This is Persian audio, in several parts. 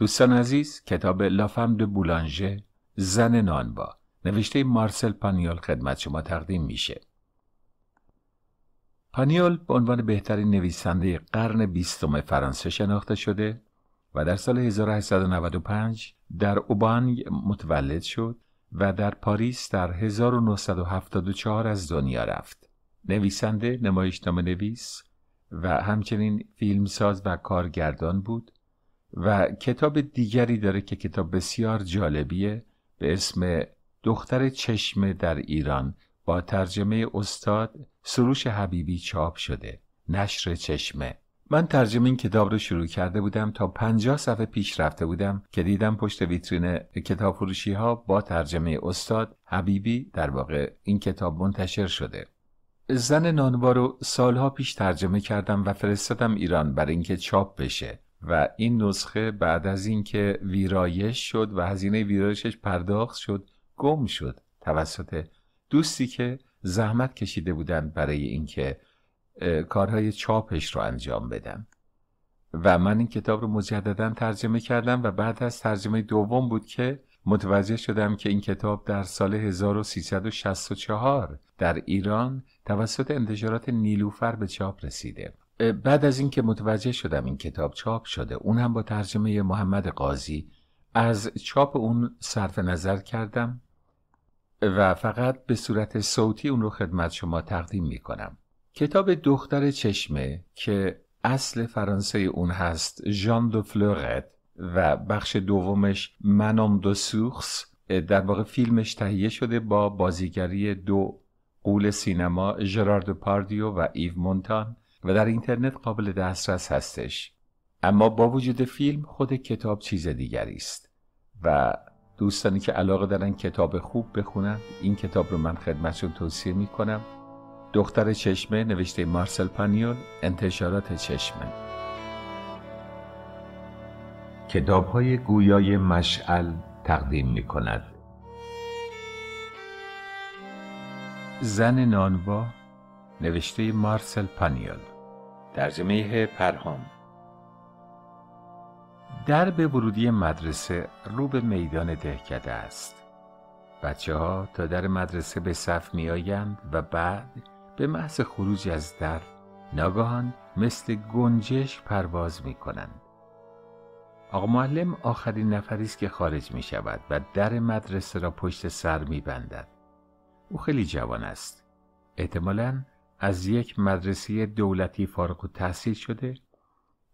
دوستان عزیز کتاب لافم دو بولانژه زن نانبا نوشته مارسل پانیول خدمت شما تقدیم میشه پانیول به عنوان بهترین نویسنده قرن بیستم فرانسه شناخته شده و در سال 1895 در اوبانگ متولد شد و در پاریس در 1974 از دنیا رفت. نویسنده، نمایشنامه نویس و همچنین فیلمساز و کارگردان بود و کتاب دیگری داره که کتاب بسیار جالبیه به اسم دختر چشمه در ایران با ترجمه استاد سروش حبیبی چاپ شده نشر چشمه من ترجمه این کتاب رو شروع کرده بودم تا 50 صفحه پیش رفته بودم که دیدم پشت ویترین کتاب فروشی ها با ترجمه استاد حبیبی در واقع این کتاب منتشر شده زن نانوا رو سالها پیش ترجمه کردم و فرستادم ایران برای اینکه چاپ بشه و این نسخه بعد از اینکه ویرایش شد و هزینه ویرایشش پرداخت شد گم شد توسط دوستی که زحمت کشیده بودند برای اینکه کارهای چاپش رو انجام بدن و من این کتاب رو مجددا ترجمه کردم و بعد از ترجمه دوم بود که متوجه شدم که این کتاب در سال 1364 در ایران توسط انتشارات نیلوفر به چاپ رسیده بعد از اینکه متوجه شدم این کتاب چاپ شده اونم با ترجمه محمد قاضی از چاپ اون صرف نظر کردم و فقط به صورت صوتی اون رو خدمت شما تقدیم می کنم کتاب دختر چشمه که اصل فرانسه اون هست ژان دو فلورت و بخش دومش منام دو سوخس در واقع فیلمش تهیه شده با بازیگری دو قول سینما ژرارد پاردیو و ایو مونتان و در اینترنت قابل دسترس هستش اما با وجود فیلم خود کتاب چیز دیگری است و دوستانی که علاقه دارن کتاب خوب بخونن این کتاب رو من خدمتشون توصیه میکنم دختر چشمه نوشته مارسل پانیول انتشارات چشمه کتاب های گویای مشعل تقدیم می کند زن نانوا نوشته مارسل پانیال ترجمه پرهام در به ورودی مدرسه رو به میدان دهکده است بچه ها تا در مدرسه به صف می آیند و بعد به محض خروج از در ناگهان مثل گنجش پرواز می کنند آقا معلم آخرین نفری است که خارج می شود و در مدرسه را پشت سر می او خیلی جوان است. احتمالاً از یک مدرسه دولتی فارغ تحصیل شده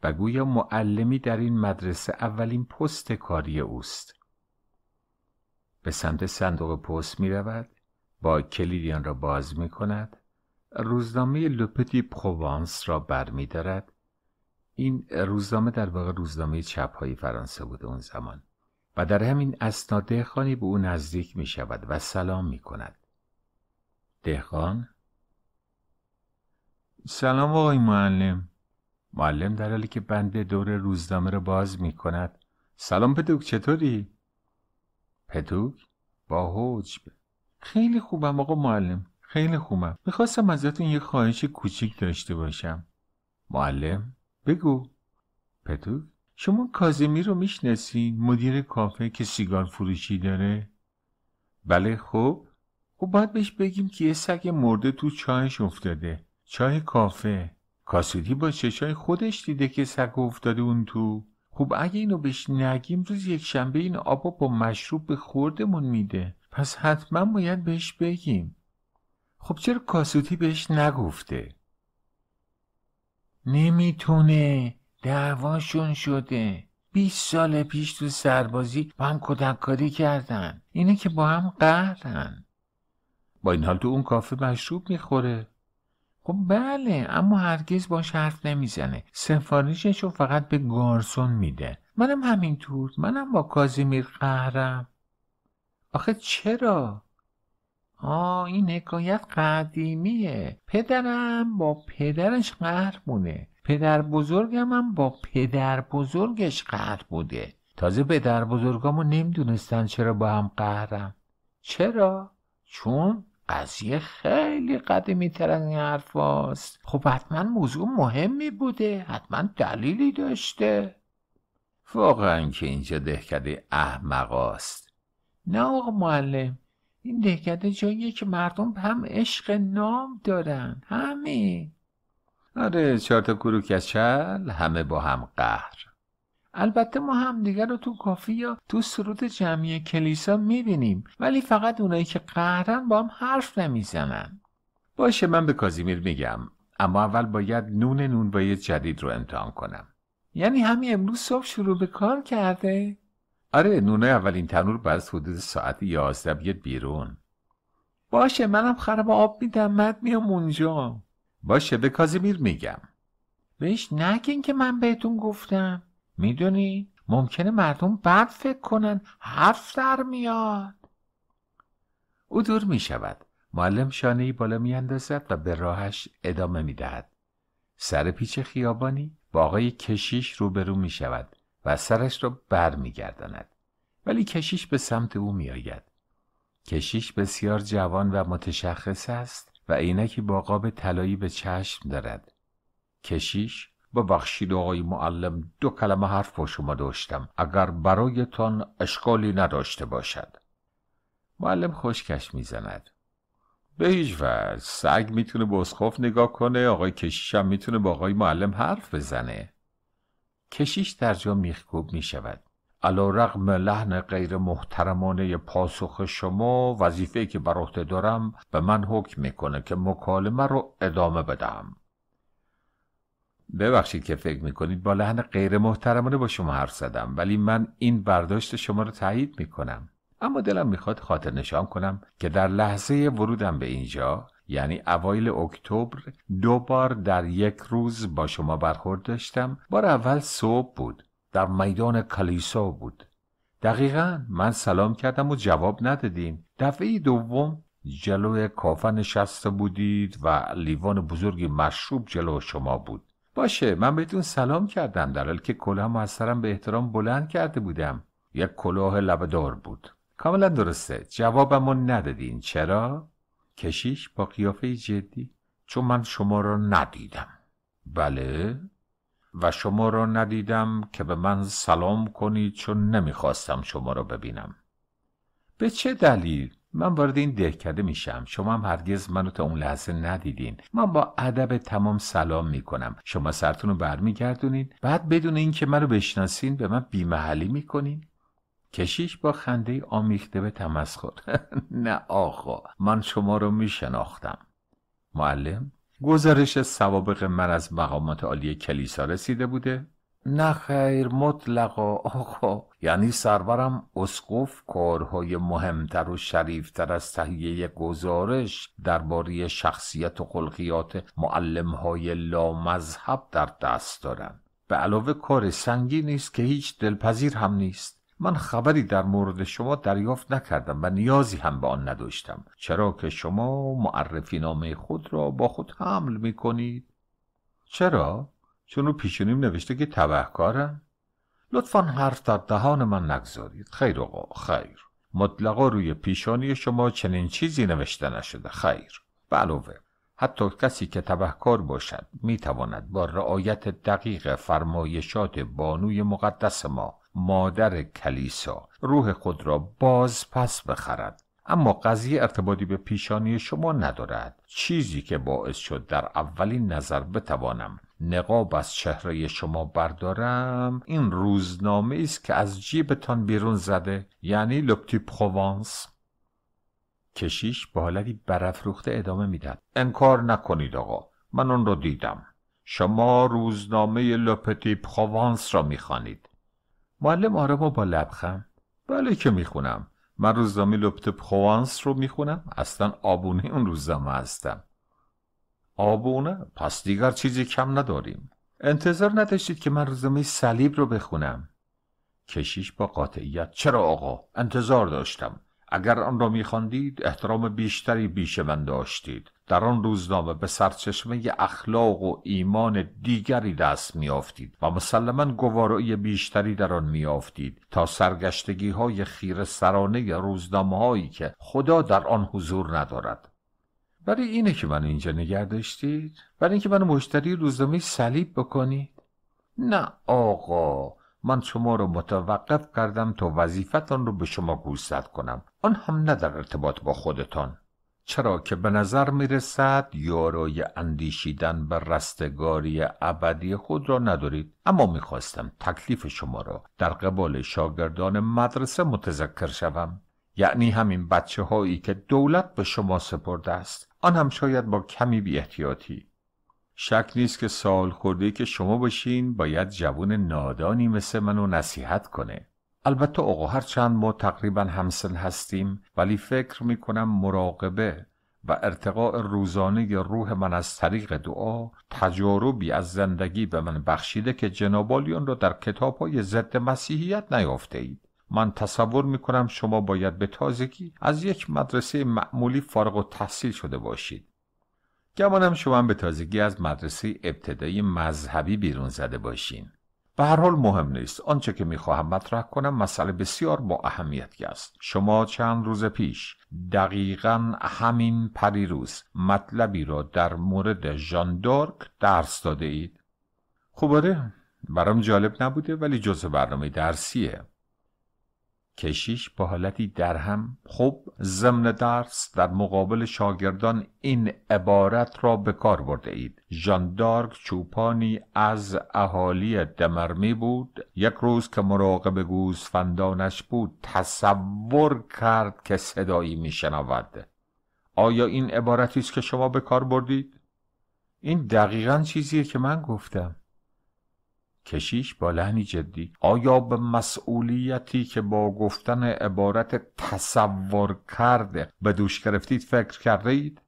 و گویا معلمی در این مدرسه اولین پست کاری اوست به سمت صندوق پست می رود با کلیدیان را باز می کند روزنامه لپتی پروانس را برمیدارد این روزنامه در واقع روزنامه های فرانسه بود اون زمان و در همین اسنا دهخانی به او نزدیک می شود و سلام می کند سلام آقای معلم معلم در حالی که بنده دور روزنامه رو باز می کند سلام پدوک چطوری؟ پدوک با حجب خیلی خوبم آقا معلم خیلی خوبم میخواستم ازتون یه خواهش کوچیک داشته باشم معلم بگو پدوک شما کازمی رو میشناسین مدیر کافه که سیگار فروشی داره؟ بله خب او خب باید بهش بگیم که یه سگ مرده تو چاهش افتاده چای کافه کاسودی با چشای خودش دیده که سگ افتاده اون تو خب اگه اینو بهش نگیم روز یک شنبه این آبا با مشروب به خوردمون میده پس حتما باید بهش بگیم خب چرا کاسوتی بهش نگفته؟ نمیتونه دعواشون شده 20 سال پیش تو سربازی با هم کاری کردن اینه که با هم قهرن با این حال تو اون کافه مشروب میخوره خب بله اما هرگز با حرف نمیزنه سفارشش رو فقط به گارسون میده منم همینطور منم با کازیمیر قهرم آخه چرا؟ آه این حکایت قدیمیه پدرم با پدرش قهر بوده پدر بزرگم هم با پدر بزرگش قهر بوده تازه پدر بزرگامو نمیدونستن چرا با هم قهرم چرا؟ چون قضیه خیلی قدیمی تر از این حرف هاست. خب حتما موضوع مهمی بوده حتما دلیلی داشته واقعا که اینجا دهکده احمقاست نه آقا معلم این دهکده جاییه که مردم هم عشق نام دارن همین آره چهار تا کچل همه با هم قهر البته ما دیگر رو تو کافی یا تو سرود جمعی کلیسا میبینیم ولی فقط اونایی که قهرن با هم حرف نمیزنن باشه من به کازیمیر میگم اما اول باید نون نونوای جدید رو امتحان کنم یعنی همین امروز صبح شروع به کار کرده؟ آره نونه اولین تنور بعد حدود ساعت یازده بیرون باشه منم خراب آب میدم مد میام اونجا باشه به کازیمیر میگم بهش نگین که من بهتون گفتم میدونی ممکنه مردم بد فکر کنن حرف در میاد او دور می شود معلم شانه ای بالا می اندازد و به راهش ادامه می دهد سر پیچ خیابانی با آقای کشیش روبرو می شود و سرش را بر می ولی کشیش به سمت او میآید. کشیش بسیار جوان و متشخص است و عینکی با قاب طلایی به چشم دارد. کشیش ببخشید آقای معلم دو کلمه حرف با شما داشتم اگر برایتان اشکالی نداشته باشد معلم خوشکش میزند به هیچ وجه سگ میتونه بسخوف نگاه کنه آقای کشیش هم میتونه با آقای معلم حرف بزنه کشیش در جا میخکوب میشود علا رقم لحن غیر محترمانه پاسخ شما وظیفه که بر عهده دارم به من حکم میکنه که مکالمه رو ادامه بدم ببخشید که فکر میکنید با لحن غیر محترمانه با شما حرف زدم ولی من این برداشت شما رو تایید میکنم اما دلم میخواد خاطر نشان کنم که در لحظه ورودم به اینجا یعنی اوایل اکتبر دو بار در یک روز با شما برخورد داشتم بار اول صبح بود در میدان کلیسا بود دقیقا من سلام کردم و جواب ندادیم دفعه دوم جلوی کافه نشسته بودید و لیوان بزرگی مشروب جلو شما بود باشه من بهتون سلام کردم در حال که کلاه از سرم به احترام بلند کرده بودم یک کلاه لبدار بود کاملا درسته جوابمو ندادین چرا کشیش با قیافه جدی چون من شما را ندیدم بله و شما را ندیدم که به من سلام کنید چون نمیخواستم شما را ببینم به چه دلیل من وارد این دهکده میشم شما هم هرگز منو تا اون لحظه ندیدین من با ادب تمام سلام میکنم شما سرتون رو برمیگردونین بعد بدون اینکه منو بشناسین به من بیمحلی میکنین کشیش با خنده آمیخته به تمسخر نه آقا من شما رو میشناختم معلم گزارش سوابق من از مقامات عالی کلیسا رسیده بوده نه خیر مطلقا آقا یعنی سرورم اسقف کارهای مهمتر و شریفتر از تهیه گزارش درباره شخصیت و خلقیات معلمهای لامذهب در دست دارم به علاوه کار سنگی نیست که هیچ دلپذیر هم نیست من خبری در مورد شما دریافت نکردم و نیازی هم به آن نداشتم چرا که شما معرفی نامه خود را با خود حمل می چرا؟ چون رو پیشونیم نوشته که تبهکارم لطفا حرف در دهان من نگذارید خیر آقا خیر مطلقا روی پیشانی شما چنین چیزی نوشته نشده خیر علاوه حتی کسی که تبهکار باشد میتواند با رعایت دقیق فرمایشات بانوی مقدس ما مادر کلیسا روح خود را باز پس بخرد اما قضیه ارتباطی به پیشانی شما ندارد چیزی که باعث شد در اولین نظر بتوانم نقاب از چهره شما بردارم این روزنامه است که از جیبتان بیرون زده یعنی لپتی پخوانس کشیش با حالتی برافروخته ادامه میداد انکار نکنید آقا من اون را دیدم شما روزنامه لپتی پخوانس را میخوانید معلم آرما با لبخند بله که میخونم من روزنامه لپت پروانس رو میخونم اصلا آبونه اون روزنامه هستم آبونه پس دیگر چیزی کم نداریم انتظار نداشتید که من روزنامه صلیب رو بخونم کشیش با قاطعیت چرا آقا انتظار داشتم اگر آن را میخواندید احترام بیشتری بیش من داشتید در آن روزنامه به سرچشمه اخلاق و ایمان دیگری دست میافتید و مسلما گوارایی بیشتری در آن میافتید تا سرگشتگی های خیر سرانه روزنامه هایی که خدا در آن حضور ندارد برای اینه که من اینجا داشتید؟ برای اینکه من مشتری روزنامه صلیب بکنید؟ نه آقا من شما رو متوقف کردم تا وظیفتان رو به شما گوشزد کنم آن هم نه در ارتباط با خودتان چرا که به نظر می رسد یارای اندیشیدن به رستگاری ابدی خود را ندارید اما میخواستم تکلیف شما را در قبال شاگردان مدرسه متذکر شوم یعنی همین بچه هایی که دولت به شما سپرده است آن هم شاید با کمی بی احتیاطی شک نیست که سال خورده که شما باشین باید جوون نادانی مثل منو نصیحت کنه البته آقا هرچند ما تقریبا همسن هستیم ولی فکر می کنم مراقبه و ارتقاء روزانه روح من از طریق دعا تجاربی از زندگی به من بخشیده که جنابالیان را در کتاب های ضد مسیحیت نیافته اید. من تصور کنم شما باید به تازگی از یک مدرسه معمولی فارغ و تحصیل شده باشید. گمانم شما به تازگی از مدرسه ابتدایی مذهبی بیرون زده باشین. به هر حال مهم نیست آنچه که میخواهم مطرح کنم مسئله بسیار با اهمیتی است شما چند روز پیش دقیقا همین پریروز مطلبی را در مورد ژان دارک درس داده اید خب آره، برام جالب نبوده ولی جزء برنامه درسیه کشیش با حالتی درهم خوب ضمن درس در مقابل شاگردان این عبارت را به کار برده اید ژاندارک چوپانی از اهالی دمرمی بود یک روز که مراقب گوسفندانش بود تصور کرد که صدایی میشنود آیا این عبارتی است که شما به کار بردید این دقیقا چیزیه که من گفتم کشیش با لحنی جدی آیا به مسئولیتی که با گفتن عبارت تصور کرده به دوش گرفتید فکر کرده اید؟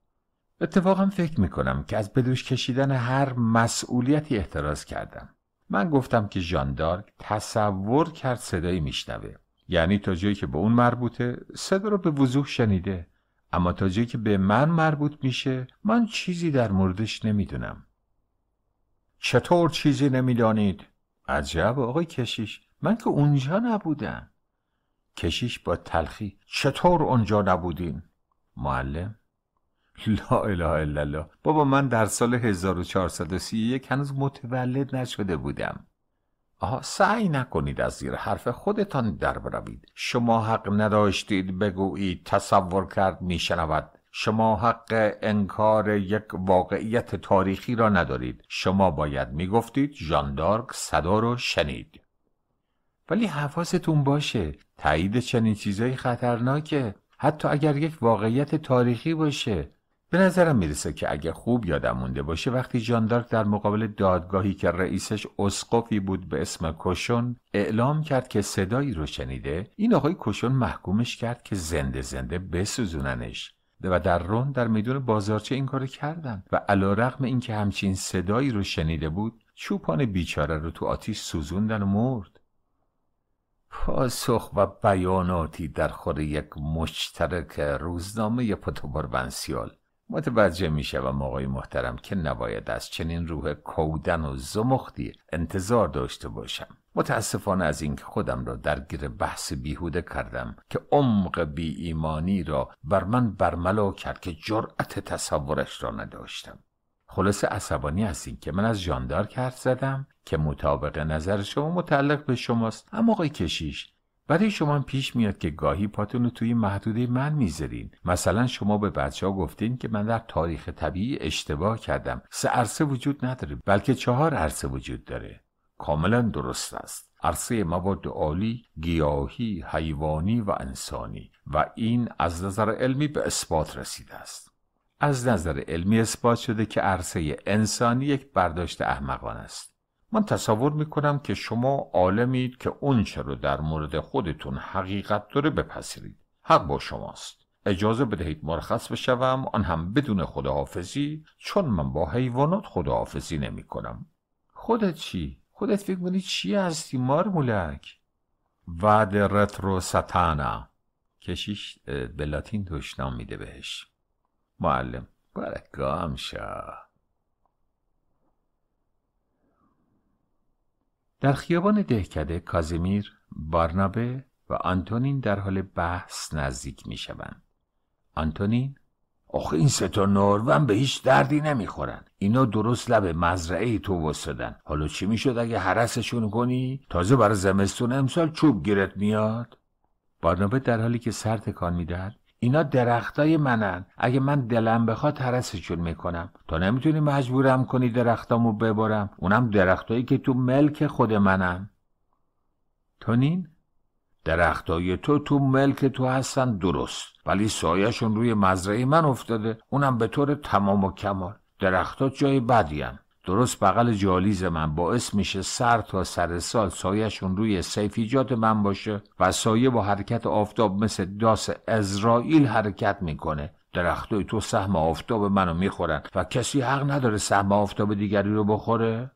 اتفاقا فکر میکنم که از بدوش کشیدن هر مسئولیتی احتراز کردم من گفتم که جاندار تصور کرد صدایی میشنوه یعنی تا جایی که به اون مربوطه صدا رو به وضوح شنیده اما تا جایی که به من مربوط میشه من چیزی در موردش نمیدونم چطور چیزی نمیدانید عجب آقای کشیش من که اونجا نبودم کشیش با تلخی چطور اونجا نبودین؟ معلم لا اله الا الله بابا من در سال 1431 هنوز متولد نشده بودم آها سعی نکنید از زیر حرف خودتان در بروید شما حق نداشتید بگویید تصور کرد میشنود شما حق انکار یک واقعیت تاریخی را ندارید شما باید میگفتید ژاندارک صدا رو شنید ولی حواستون باشه تایید چنین چیزایی خطرناکه حتی اگر یک واقعیت تاریخی باشه به نظرم میرسه که اگه خوب یادم مونده باشه وقتی ژاندارک در مقابل دادگاهی که رئیسش اسقفی بود به اسم کشون اعلام کرد که صدایی رو شنیده این آقای کشون محکومش کرد که زنده زنده بسوزوننش و در رون در میدون بازارچه این کارو کردن و علا رقم اینکه همچین صدایی رو شنیده بود چوپان بیچاره رو تو آتیش سوزوندن و مرد پاسخ و بیاناتی در خور یک مشترک روزنامه ونسیال متوجه می شوم آقای محترم که نباید از چنین روح کودن و زمختی انتظار داشته باشم متاسفانه از اینکه خودم را درگیر بحث بیهوده کردم که عمق بی ایمانی را بر من برملا کرد که جرأت تصورش را نداشتم خلاص عصبانی این که من از جاندار کرد زدم که مطابق نظر شما متعلق به شماست اما آقای کشیش برای شما پیش میاد که گاهی پاتون رو توی محدوده من میذارین مثلا شما به بچه ها گفتین که من در تاریخ طبیعی اشتباه کردم سه عرصه وجود نداره بلکه چهار عرصه وجود داره کاملا درست است عرصه مواد عالی گیاهی حیوانی و انسانی و این از نظر علمی به اثبات رسیده است از نظر علمی اثبات شده که عرصه انسانی یک برداشت احمقان است من تصور می کنم که شما عالمید که اونچه رو در مورد خودتون حقیقت داره بپذیرید حق با شماست اجازه بدهید مرخص بشوم آن هم بدون خداحافظی چون من با حیوانات خداحافظی نمی کنم خودت چی؟ خودت فکر میکنی چی هستی مار مولک ود رترو ستانا کشیش به لاتین دشنام میده بهش معلم برکام شا در خیابان دهکده کازمیر بارنابه و آنتونین در حال بحث نزدیک میشوند شوند. آنتونین آخه این سه تا نارون به هیچ دردی نمیخورن اینا درست لب مزرعه تو وستدن حالا چی میشد اگه حرسشون کنی تازه برای زمستون امسال چوب گیرت میاد بارنابه در حالی که سر تکان میدهد اینا درختای منن اگه من دلم بخواد حرسشون میکنم تا نمیتونی مجبورم کنی درختامو ببرم اونم درختایی که تو ملک خود منن تونین درختای تو تو ملک تو هستن درست ولی سایهشون روی مزرعه من افتاده اونم به طور تمام و کمال درختات جای بدیم درست بغل جالیز من باعث میشه سر تا سر سال سایهشون روی سیفیجات من باشه و سایه با حرکت آفتاب مثل داس ازرائیل حرکت میکنه درختای تو سهم آفتاب منو میخورن و کسی حق نداره سهم آفتاب دیگری رو بخوره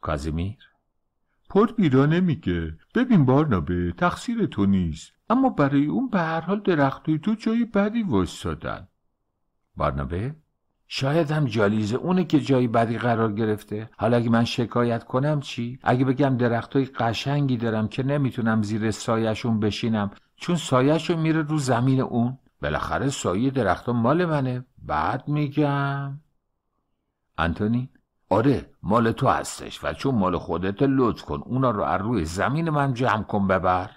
کازیمیر پر بیرانه نمیگه ببین بارنابه تقصیر تو نیست اما برای اون به هر حال درختوی تو جای بدی وایستادن بارنابه شاید هم جالیزه اونه که جایی بدی قرار گرفته حالا اگه من شکایت کنم چی اگه بگم های قشنگی دارم که نمیتونم زیر سایشون بشینم چون سایشون میره رو زمین اون بالاخره سایه درختها مال منه بعد میگم انتونی آره مال تو هستش و چون مال خودت لطف کن اونا رو از روی زمین من جمع کن ببر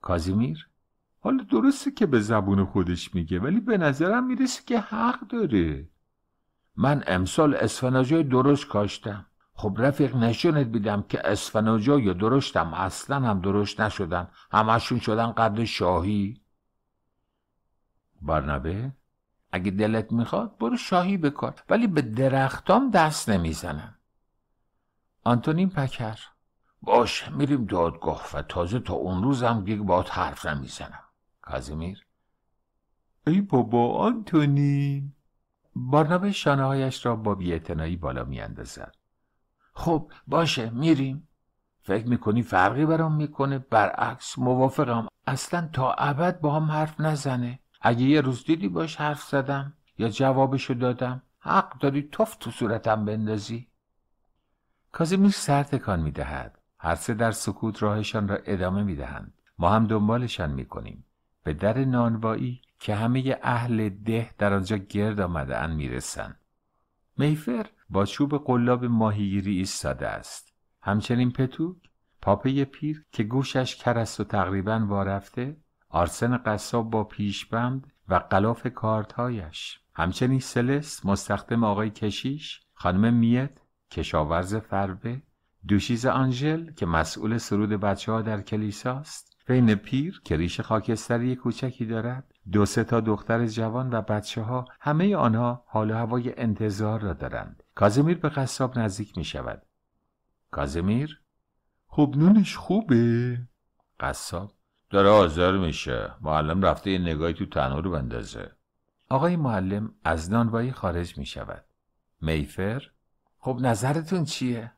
کازیمیر حالا درسته که به زبون خودش میگه ولی به نظرم میرسه که حق داره من امسال اسفناجای درشت کاشتم خب رفیق نشونت بیدم که اسفناجای درشتم اصلا هم درشت نشدن همشون شدن قدر شاهی برنبه اگه دلت میخواد برو شاهی بکار ولی به درختام دست نمیزنم آنتونین پکر باش میریم دادگاه و تازه تا اون روز هم گیگ حرف نمیزنم کازیمیر ای بابا آنتونین بارنابه شانه هایش را با بیعتنایی بالا میاندازد خب باشه میریم فکر میکنی فرقی برام میکنه برعکس موافقم اصلا تا ابد با هم حرف نزنه اگه یه روز دیدی باش حرف زدم یا جوابشو دادم حق داری توف تو صورتم بندازی کازیمیر سر تکان میدهد هر سه در سکوت راهشان را ادامه میدهند ما هم دنبالشان میکنیم به در نانوایی که همه اهل ده در آنجا گرد آمده اند میرسند میفر با چوب قلاب ماهیگیری ایستاده است همچنین پتو، پاپه پیر که گوشش کر است و تقریبا وارفته آرسن قصاب با پیشبند و قلاف کارتهایش همچنین سلس مستخدم آقای کشیش خانم میت کشاورز فربه دوشیز آنژل که مسئول سرود بچه ها در کلیساست فین پیر که ریش خاکستری کوچکی دارد دو سه تا دختر جوان و بچه ها همه آنها حال و هوای انتظار را دارند کازمیر به قصاب نزدیک می شود کازمیر خوب نونش خوبه قصاب داره آزار میشه معلم رفته یه نگاهی تو تنور بندازه آقای معلم از نانوایی خارج میشود میفر خب نظرتون چیه؟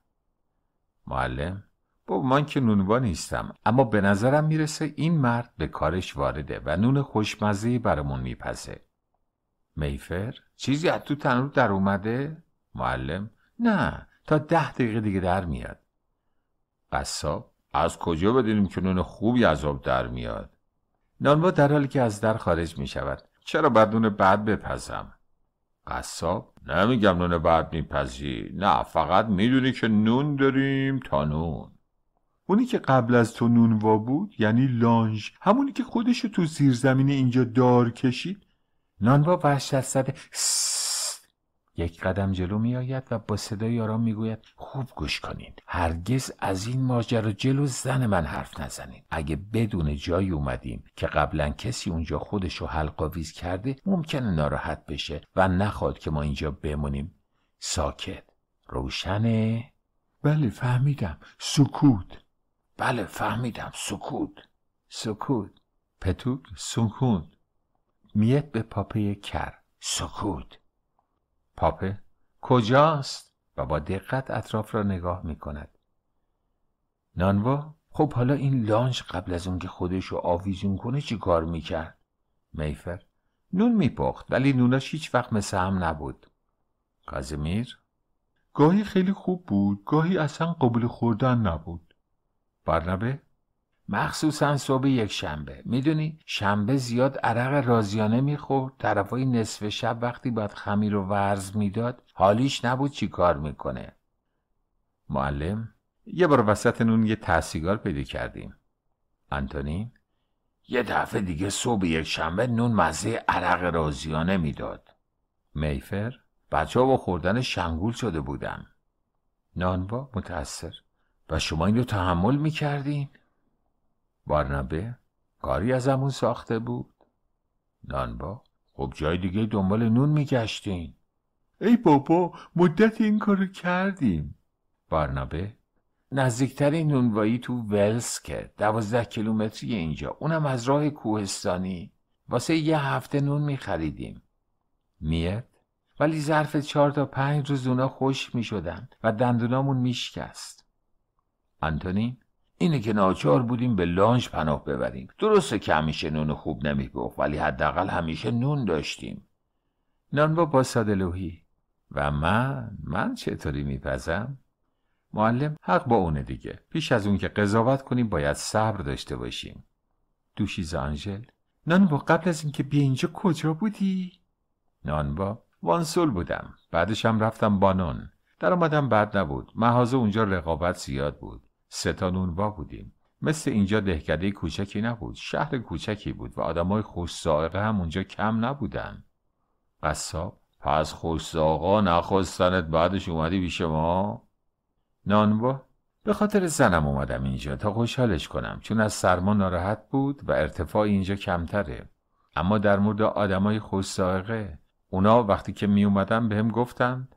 معلم با من که نونوا نیستم اما به نظرم میرسه این مرد به کارش وارده و نون خوشمزه برامون میپزه میفر چیزی از تو تنور در اومده؟ معلم نه تا ده دقیقه دیگه در میاد قصاب از کجا بدونیم که نون خوبی از آب در میاد نانوا در حالی که از در خارج می شود چرا بعد نون بعد بپزم قصاب نمیگم نون بعد میپزی نه فقط میدونی که نون داریم تا نون اونی که قبل از تو نونوا بود یعنی لانج همونی که خودشو تو زمین اینجا دار کشید نانوا وحشت زده یک قدم جلو می آید و با صدای آرام می گوید خوب گوش کنید هرگز از این ماجرا جلو زن من حرف نزنید اگه بدون جایی اومدیم که قبلا کسی اونجا خودشو حلقاویز کرده ممکنه ناراحت بشه و نخواد که ما اینجا بمونیم ساکت روشنه بله فهمیدم سکوت بله فهمیدم سکوت سکوت پتوک سکوت میت به پاپه کر سکوت پاپه کجاست و با دقت اطراف را نگاه می کند نانوا خب حالا این لانچ قبل از اون که خودش رو آویزون کنه چی کار کرد؟ میفر نون می میپخت ولی نوناش هیچ وقت مثل هم نبود قزمیر گاهی خیلی خوب بود گاهی اصلا قبول خوردن نبود برنبه مخصوصا صبح یک شنبه میدونی شنبه زیاد عرق رازیانه میخورد طرفای نصف شب وقتی باید خمیر و ورز میداد حالیش نبود چی کار میکنه معلم یه بار وسط نون یه تحصیگار پیدا کردیم انتونی یه دفعه دیگه صبح یک شنبه نون مزه عرق رازیانه میداد میفر بچه ها با خوردن شنگول شده بودن نانبا متأثر و شما این رو تحمل میکردین؟ بارنابه کاری از همون ساخته بود نانبا خب جای دیگه دنبال نون میگشتین ای بابا مدت این کارو کردیم بارنابه نزدیکترین نونوایی تو ولسکه دوازده کیلومتری اینجا اونم از راه کوهستانی واسه یه هفته نون میخریدیم میت ولی ظرف چهار تا پنج روز اونا خوش میشدن و دندونامون میشکست آنتونی اینه که ناچار بودیم به لانج پناه ببریم درسته که همیشه نون خوب نمیپخت ولی حداقل همیشه نون داشتیم نانبا با سادلوهی و من من چطوری میپزم معلم حق با اونه دیگه پیش از اون که قضاوت کنیم باید صبر داشته باشیم دوشیز آنژل نانبا قبل از اینکه بیا اینجا کجا بودی نانبا وانسول بودم بعدش هم رفتم بانون در آمدم بد نبود محازه اونجا رقابت زیاد بود ستا نونوا بودیم مثل اینجا دهکده کوچکی نبود شهر کوچکی بود و آدمای خوش هم اونجا کم نبودن قصاب پس خوش آقا نخواستنت بعدش اومدی پیش ما نانوا به خاطر زنم اومدم اینجا تا خوشحالش کنم چون از سرما ناراحت بود و ارتفاع اینجا کمتره اما در مورد آدمای خوش اونا وقتی که می اومدن بهم به گفتند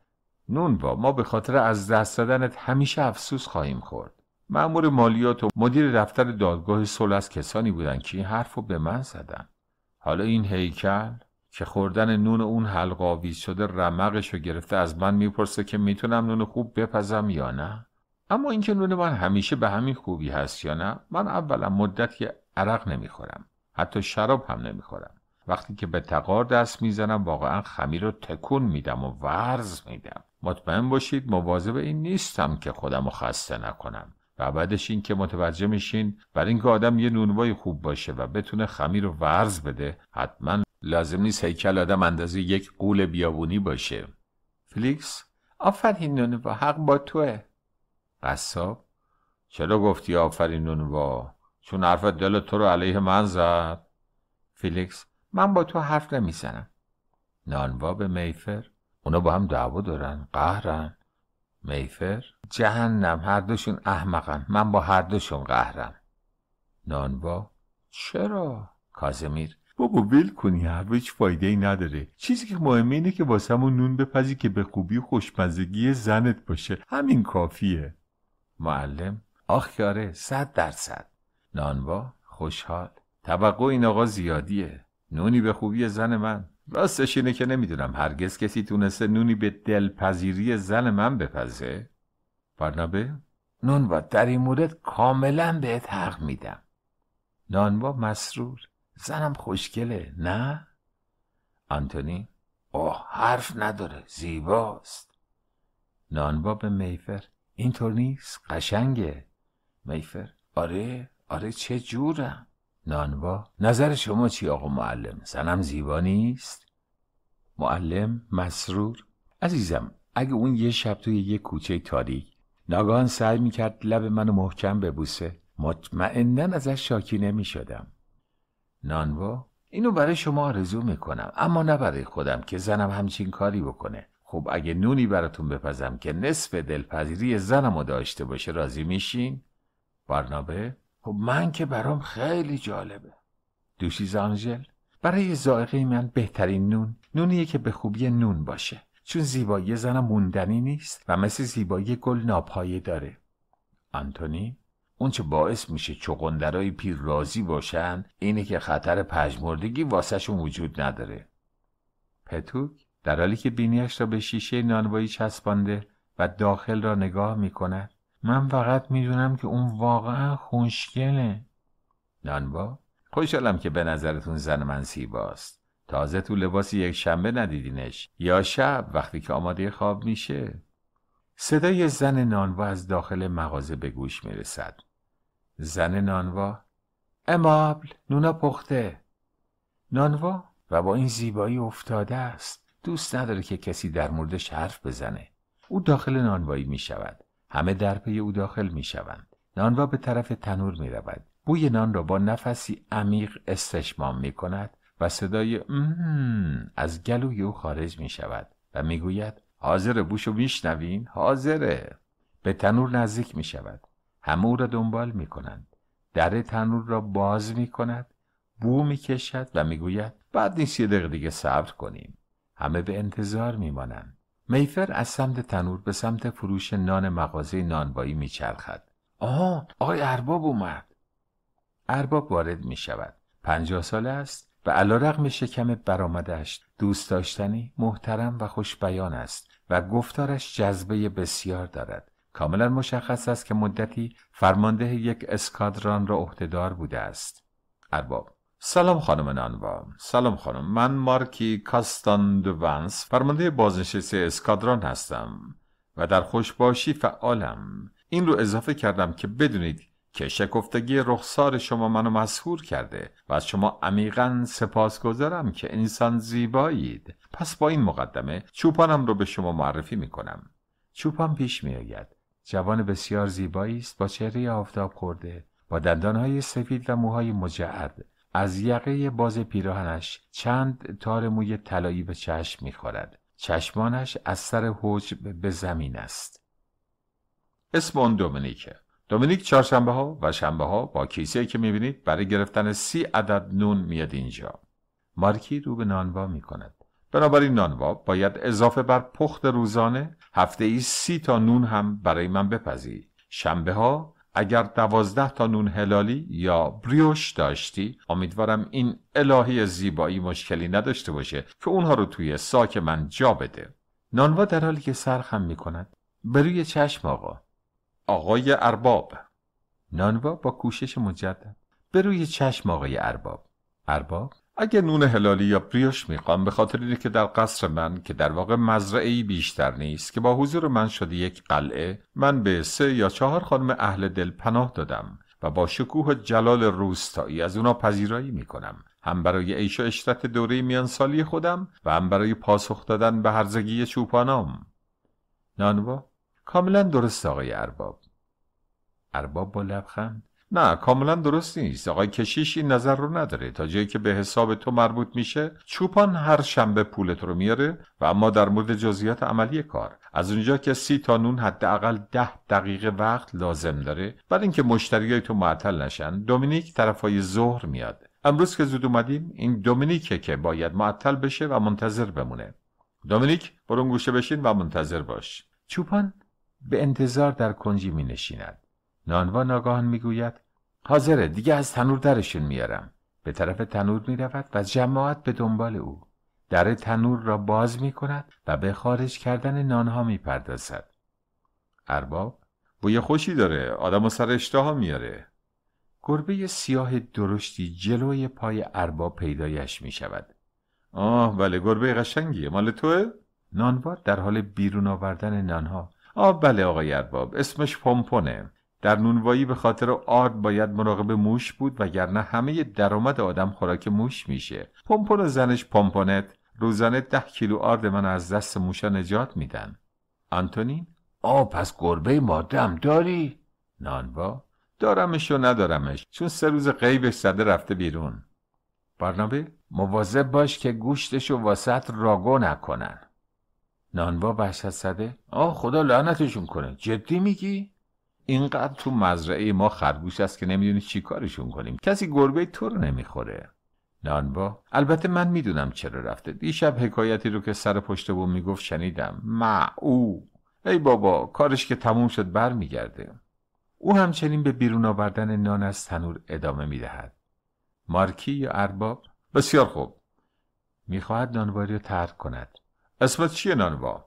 نونوا ما به خاطر از دست دادنت همیشه افسوس خواهیم خورد مأمور مالیات و مدیر دفتر دادگاه صلح از کسانی بودند که این حرف رو به من زدن حالا این هیکل که خوردن نون اون حلقاویز شده رمقش رو گرفته از من میپرسه که میتونم نون خوب بپزم یا نه اما اینکه نون من همیشه به همین خوبی هست یا نه من اولا مدت که عرق نمیخورم حتی شراب هم نمیخورم وقتی که به تقار دست میزنم واقعا خمیر رو تکون میدم و ورز میدم مطمئن باشید مواظب این نیستم که خودم رو خسته نکنم و بعدش این که متوجه میشین برای اینکه آدم یه نونوای خوب باشه و بتونه خمیر رو ورز بده حتما لازم نیست هیکل آدم اندازه یک قول بیابونی باشه فلیکس آفرین نونوا حق با توه قصاب چرا گفتی آفرین نونوا چون حرف دل تو رو علیه من زد فیلیکس من با تو حرف نمیزنم نانوا به میفر اونا با هم دعوا دارن قهرن میفر جهنم هر دوشون احمقن من با هر دوشون قهرم نانوا چرا کازمیر بابا ول کنی هر هیچ فایده ای نداره چیزی که مهمه اینه که واسمون نون بپزی که به خوبی و خوشمزگی زنت باشه همین کافیه معلم آخ یاره صد درصد نانوا خوشحال توقع این آقا زیادیه نونی به خوبی زن من راستش اینه که نمیدونم هرگز کسی تونسته نونی به دلپذیری زن من بپزه برنابه؟ نونوا در این مورد کاملا بهت حق میدم نانوا مسرور زنم خوشگله نه؟ آنتونی اوه حرف نداره زیباست نانبا به میفر اینطور نیست قشنگه میفر آره آره چه جورم نانوا نظر شما چی آقا معلم زنم زیبا نیست معلم مسرور عزیزم اگه اون یه شب توی یه کوچه تاریک ناگان سعی میکرد لب منو محکم ببوسه مطمئنا ازش شاکی نمیشدم نانوا اینو برای شما آرزو میکنم اما نه برای خودم که زنم همچین کاری بکنه خب اگه نونی براتون بپزم که نصف دلپذیری زنم رو داشته باشه راضی میشین؟ برنابه خب من که برام خیلی جالبه دوشیز آنژل برای زائقه من بهترین نون نونیه که به خوبی نون باشه چون زیبایی زنم موندنی نیست و مثل زیبایی گل ناپایه داره آنتونی اونچه باعث میشه چقندرهای پیر راضی باشن اینه که خطر پجمردگی واسهشون وجود نداره پتوک در حالی که بینیش را به شیشه نانوایی چسبانده و داخل را نگاه میکند من فقط میدونم که اون واقعا خوشگله نانوا خوشحالم که به نظرتون زن من زیباست تازه تو لباس یک شنبه ندیدینش یا شب وقتی که آماده خواب میشه صدای زن نانوا از داخل مغازه به گوش میرسد زن نانوا امابل نونا پخته نانوا و با این زیبایی افتاده است دوست نداره که کسی در موردش حرف بزنه او داخل نانوایی می شود همه در پی او داخل می شوند. نانوا به طرف تنور می رود. بوی نان را با نفسی عمیق استشمام می کند و صدای از گلوی او خارج می شود و می گوید حاضر بوشو می شنوین؟ حاضره به تنور نزدیک می شود همه او را دنبال می کنند در تنور را باز می کند بو می کشد و می گوید بعد نیست یه دقیقه دیگه صبر کنیم همه به انتظار می مانند میفر از سمت تنور به سمت فروش نان مغازه نانبایی میچرخد آها آقای ارباب اومد ارباب وارد می شود پنجاه ساله است و علا رقم شکم برآمدش دوست داشتنی محترم و خوش بیان است و گفتارش جذبه بسیار دارد کاملا مشخص است که مدتی فرمانده یک اسکادران را عهدهدار بوده است ارباب سلام خانم نانوا سلام خانم من مارکی کاستان دوونس، فرمانده بازنشسته اسکادران هستم و در خوشباشی فعالم این رو اضافه کردم که بدونید که شکفتگی رخسار شما منو مسهور کرده و از شما عمیقا گذارم که انسان زیبایید پس با این مقدمه چوپانم رو به شما معرفی میکنم چوپان پیش میآید جوان بسیار زیبایی است با چهره آفتاب خورده با دندانهای سفید و موهای مجعد از یقه باز پیراهنش چند تار موی طلایی به چشم میخورد چشمانش از سر حجب به زمین است اسم اون دومینیکه دومینیک چهارشنبه ها و شنبه ها با کیسه که میبینید برای گرفتن سی عدد نون میاد اینجا مارکی رو به نانوا میکند بنابراین نانوا باید اضافه بر پخت روزانه هفته ای سی تا نون هم برای من بپذی شنبه ها اگر دوازده تا نون هلالی یا بریوش داشتی امیدوارم این الهی زیبایی مشکلی نداشته باشه که اونها رو توی ساک من جا بده نانوا در حالی که سرخم می کند، بروی چشم آقا آقای ارباب نانوا با کوشش مجدد بروی روی چشم آقای ارباب ارباب اگه نون هلالی یا پریوش میخوام به خاطر اینه که در قصر من که در واقع مزرعی بیشتر نیست که با حضور من شده یک قلعه من به سه یا چهار خانم اهل دل پناه دادم و با شکوه جلال روستایی از اونا پذیرایی میکنم هم برای عیش و اشرت میان سالی خودم و هم برای پاسخ دادن به هرزگی چوپانام نانوا کاملا درست آقای ارباب ارباب با لبخند نه کاملا درست نیست آقای کشیش این نظر رو نداره تا جایی که به حساب تو مربوط میشه چوپان هر شنبه پولت رو میاره و اما در مورد جزئیات عملی کار از اونجا که سی تا نون حداقل ده دقیقه وقت لازم داره برای اینکه مشتریای تو معطل نشن دومینیک طرفای ظهر میاد امروز که زود اومدیم این دومینیکه که باید معطل بشه و منتظر بمونه دومینیک برون گوشه بشین و منتظر باش چوپان به انتظار در کنجی می نانوا ناگاهان میگوید حاضره دیگه از تنور درشون میارم به طرف تنور میرود و جماعت به دنبال او در تنور را باز می کند و به خارج کردن نانها میپردازد. پردازد. ارباب بوی خوشی داره آدم و سر اشتها میاره گربه سیاه درشتی جلوی پای ارباب پیدایش می شود آه بله گربه قشنگیه مال توه؟ نانوا در حال بیرون آوردن نانها آه بله آقای ارباب اسمش پومپونه در نونوایی به خاطر آرد باید مراقب موش بود وگرنه همه درآمد آدم خوراک موش میشه پمپون و زنش پمپونت روزانه ده کیلو آرد من از دست موشا نجات میدن آنتونین آ پس گربه مادم داری نانوا دارمش و ندارمش چون سه روز قیبش زده رفته بیرون برنابه مواظب باش که گوشتشو واسط راگو نکنن نانوا بحشت زده آه خدا لعنتشون کنه جدی میگی اینقدر تو مزرعه ما خرگوش است که نمیدونی چی کارشون کنیم کسی گربه تو رو نمیخوره نانبا البته من میدونم چرا رفته دیشب حکایتی رو که سر پشت بوم میگفت شنیدم او ای بابا کارش که تموم شد بر میگرده او همچنین به بیرون آوردن نان از تنور ادامه میدهد مارکی یا ارباب بسیار خوب میخواهد نانواری رو ترک کند اسمت چیه نانوا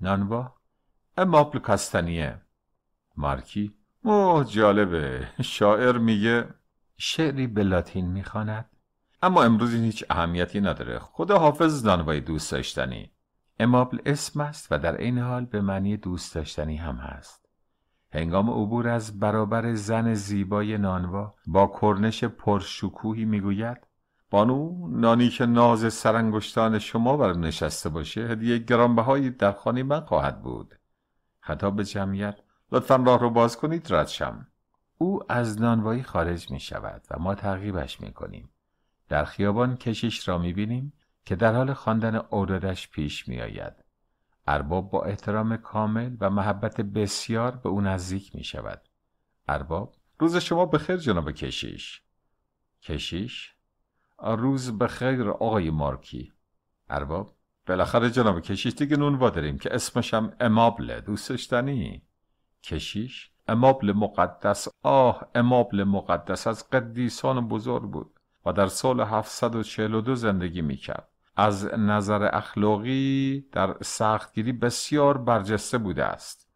نانوا اماپل کاستانیه مارکی اوه جالبه شاعر میگه شعری به لاتین میخواند اما امروز این هیچ اهمیتی نداره خدا حافظ دانوای دوست داشتنی امابل اسم است و در این حال به معنی دوست داشتنی هم هست هنگام عبور از برابر زن زیبای نانوا با کرنش پرشکوهی میگوید بانو نانی که ناز سرانگشتان شما بر نشسته باشه هدیه گرانبهایی در خانه من خواهد بود خطاب به جمعیت لطفا راه رو باز کنید ردشم او از نانوایی خارج می شود و ما تعقیبش می کنیم. در خیابان کشیش را می بینیم که در حال خواندن اوردش پیش می آید. ارباب با احترام کامل و محبت بسیار به او نزدیک می شود. ارباب روز شما بخیر جناب کشیش. کشیش روز بخیر آقای مارکی. ارباب بالاخره جناب کشیش دیگه نون داریم که اسمشم امابله دوستش کشیش امابل مقدس آه امابل مقدس از قدیسان بزرگ بود و در سال 742 زندگی می کرد. از نظر اخلاقی در سختگیری بسیار برجسته بوده است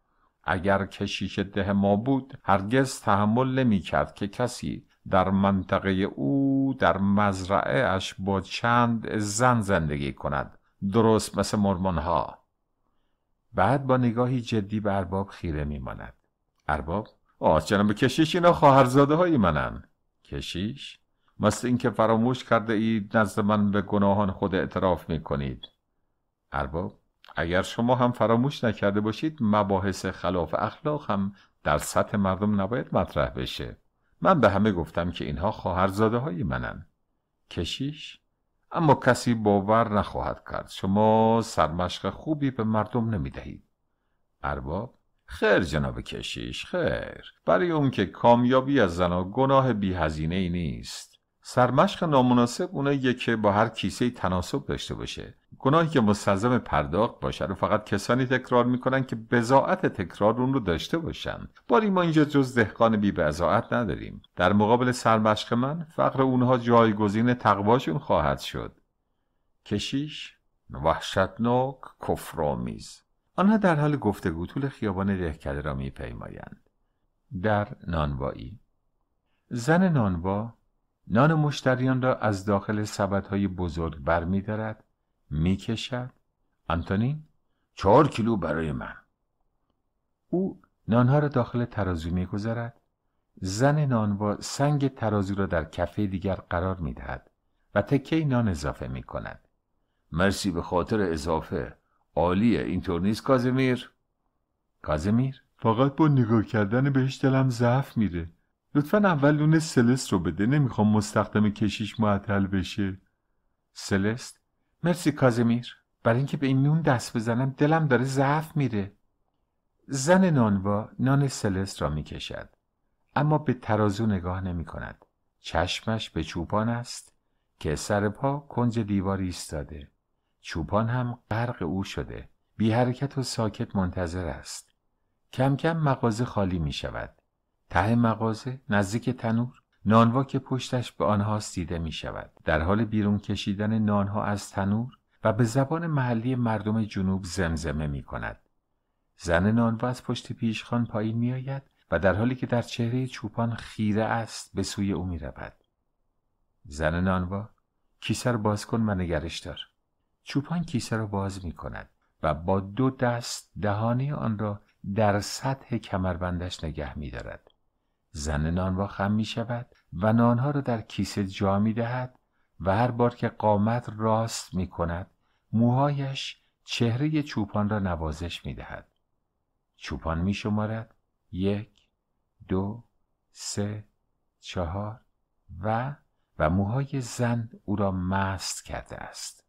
اگر کشیش ده ما بود هرگز تحمل نمی کرد که کسی در منطقه او در مزرعه اش با چند زن زندگی کند درست مثل ها بعد با نگاهی جدی به ارباب خیره میماند ارباب آه جناب کشیش اینا خواهرزاده های منن کشیش مثل اینکه فراموش کرده اید نزد من به گناهان خود اعتراف میکنید. ارباب اگر شما هم فراموش نکرده باشید مباحث خلاف اخلاق هم در سطح مردم نباید مطرح بشه من به همه گفتم که اینها خواهرزاده های منن کشیش اما کسی باور نخواهد کرد شما سرمشق خوبی به مردم نمی دهید ارباب خیر جناب کشیش خیر برای اون که کامیابی از زنا گناه بی هزینه ای نیست سرمشق نامناسب اوناییه که با هر کیسه تناسب داشته باشه گناهی که مستلزم پرداخت باشه رو فقط کسانی تکرار میکنن که بزاعت تکرار اون رو داشته باشن باری ما اینجا جز دهقان بی بزاعت نداریم در مقابل سرمشق من فقر اونها جایگزین تقواشون خواهد شد کشیش وحشتناک کفرامیز آنها در حال گفتگو طول خیابان دهکده را میپیمایند در نانوایی زن نانوا نان مشتریان را از داخل سبدهای بزرگ برمیدارد میکشد آنتونین چهار کیلو برای من او نانها را داخل ترازو میگذارد زن نانوا سنگ ترازو را در کفه دیگر قرار میدهد و تکه نان اضافه می کند. مرسی به خاطر اضافه عالیه اینطور نیست کازمیر کازمیر فقط با نگاه کردن بهش دلم ضعف میره لطفا اول اون سلست رو بده نمیخوام مستخدم کشیش معطل بشه سلست مرسی کازمیر برای اینکه به این نون دست بزنم دلم داره ضعف میره زن نانوا نان سلست را میکشد اما به ترازو نگاه نمی کند چشمش به چوپان است که سر پا کنج دیواری ایستاده چوپان هم غرق او شده بی حرکت و ساکت منتظر است کم کم مغازه خالی می شود ته مغازه نزدیک تنور نانوا که پشتش به آنها سیده می شود در حال بیرون کشیدن نانها از تنور و به زبان محلی مردم جنوب زمزمه می کند زن نانوا از پشت پیشخان پایین می آید و در حالی که در چهره چوپان خیره است به سوی او می رود زن نانوا کیسه را باز کن و نگرش دار چوپان کیسه را باز می کند و با دو دست دهانه آن را در سطح کمربندش نگه می دارد. زن نان را خم می شود و نانها را در کیسه جا می دهد و هر بار که قامت راست می کند موهایش چهره چوپان را نوازش می دهد. چوپان می شمارد یک، دو، سه، چهار و و موهای زن او را مست کرده است.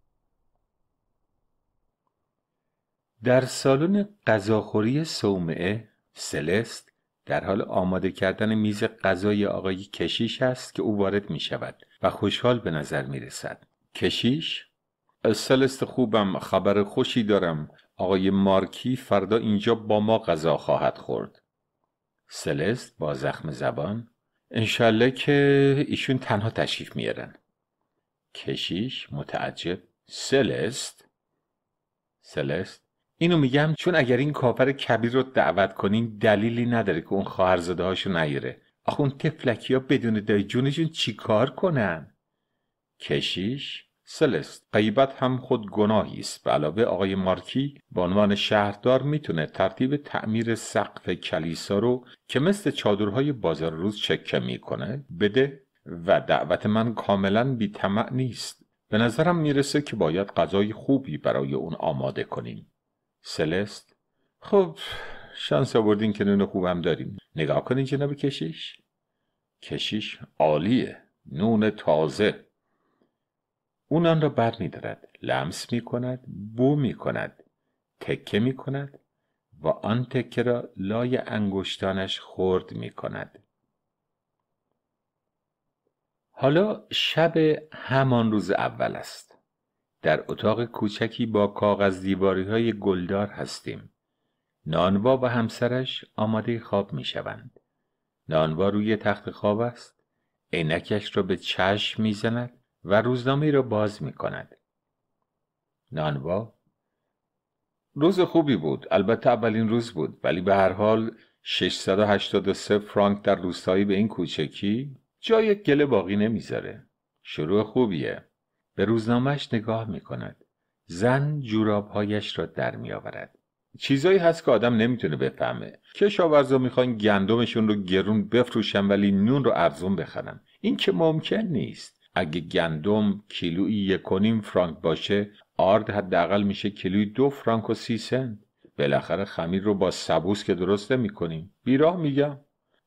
در سالن غذاخوری صومعه سلست در حال آماده کردن میز غذای آقای کشیش است که او وارد می شود و خوشحال به نظر می رسد. کشیش؟ سلست خوبم خبر خوشی دارم آقای مارکی فردا اینجا با ما غذا خواهد خورد. سلست با زخم زبان انشالله که ایشون تنها تشریف میارن. کشیش متعجب سلست سلست اینو میگم چون اگر این کافر کبیر رو دعوت کنین دلیلی نداره که اون خواهرزاده هاشو نیره آخه اون تفلکی ها بدون دای جونشون چیکار کنن کشیش سلست قیبت هم خود گناهی است به علاوه آقای مارکی به عنوان شهردار میتونه ترتیب تعمیر سقف کلیسا رو که مثل چادرهای بازار روز چکه میکنه بده و دعوت من کاملا بی نیست به نظرم میرسه که باید غذای خوبی برای اون آماده کنیم سلست خب شانس آوردین که نون خوبم داریم نگاه کنین جناب کشیش کشیش عالیه نون تازه اون آن را بر می دارد. لمس می کند بو می کند تکه می کند و آن تکه را لای انگشتانش خورد می کند حالا شب همان روز اول است در اتاق کوچکی با کاغذ دیواری های گلدار هستیم. نانوا و همسرش آماده خواب می شوند. نانوا روی تخت خواب است. عینکش را به چشم می زند و روزنامه را باز می کند. نانوا روز خوبی بود. البته اولین روز بود. ولی به هر حال 683 فرانک در روستایی به این کوچکی جای گله باقی نمیذاره. شروع خوبیه. به روزنامهش نگاه می کند. زن جورابهایش را در می آورد. چیزایی هست که آدم نمیتونه بفهمه کشاورزا میخوان گندمشون رو گرون بفروشن ولی نون رو ارزون بخرن این که ممکن نیست اگه گندم کیلویی یکونیم فرانک باشه آرد حداقل میشه کیلوی دو فرانک و سی سنت بالاخره خمیر رو با سبوس که درست نمیکنیم بیراه میگم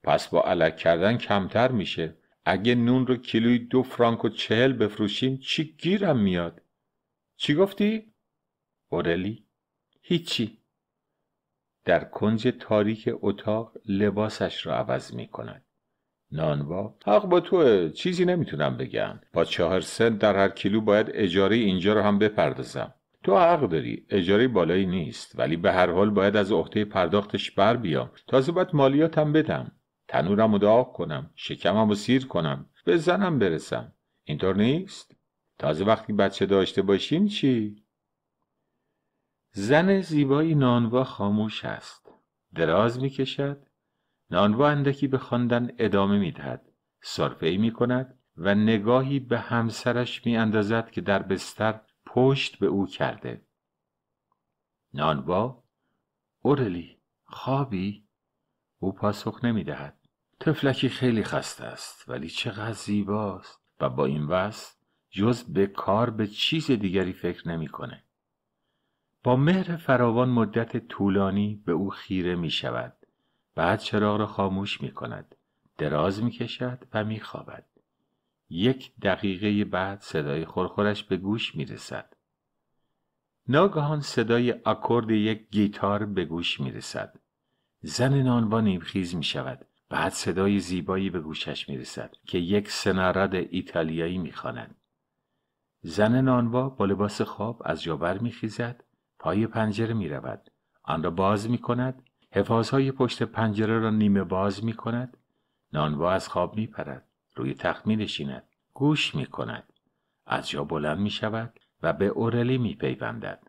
پس با علک کردن کمتر میشه اگه نون رو کیلوی دو فرانک و چهل بفروشیم چی گیرم میاد؟ چی گفتی؟ اورلی هیچی در کنج تاریک اتاق لباسش را عوض می کند نانوا حق با توه چیزی نمیتونم بگم با چهار سنت در هر کیلو باید اجاره اینجا رو هم بپردازم تو حق داری اجاره بالایی نیست ولی به هر حال باید از عهده پرداختش بر بیام تازه باید مالیاتم بدم تنورم و داغ کنم شکمم و سیر کنم به زنم برسم اینطور نیست؟ تازه وقتی بچه داشته باشیم چی؟ زن زیبایی نانوا خاموش است دراز می کشد نانوا اندکی به خواندن ادامه می دهد سرفه می کند و نگاهی به همسرش می اندازد که در بستر پشت به او کرده نانوا اورلی خوابی او پاسخ نمی دهد. تفلکی خیلی خسته است ولی چقدر زیباست و با این وصف جز به کار به چیز دیگری فکر نمیکنه. با مهر فراوان مدت طولانی به او خیره می شود. بعد چراغ را خاموش می کند. دراز می کشد و می خوابد. یک دقیقه بعد صدای خورخورش به گوش می رسد. ناگهان صدای آکورد یک گیتار به گوش می رسد. زن نانوا نیمخیز می شود. بعد صدای زیبایی به گوشش می رسد که یک سنارد ایتالیایی می خاند. زن نانوا با لباس خواب از جا می خیزد. پای پنجره می رود. آن را باز می کند. حفاظ های پشت پنجره را نیمه باز می کند. نانوا از خواب می پرد. روی تخت می نشیند. گوش می کند. از جا بلند می شود و به اورلی می پیوندد.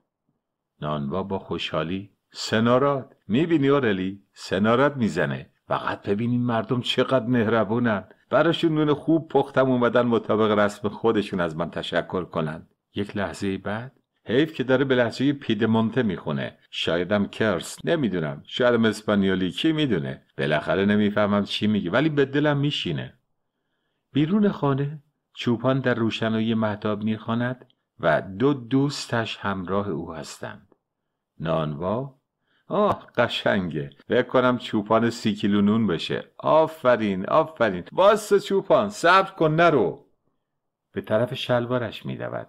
نانوا با خوشحالی سنارات میبینی اورلی سنارات میزنه فقط ببینین مردم چقدر مهربونن براشون نون خوب پختم اومدن مطابق رسم خودشون از من تشکر کنن یک لحظه بعد حیف که داره به لحظه پیدمونته میخونه شایدم کرس نمیدونم شایدم اسپانیولی کی میدونه بالاخره نمیفهمم چی میگه ولی به دلم میشینه بیرون خانه چوپان در روشنایی مهتاب میخواند و دو دوستش همراه او هستند نانوا آه قشنگه فکر کنم چوپان سی کیلو نون بشه آفرین آفرین باس چوپان صبر کن نرو به طرف شلوارش میدود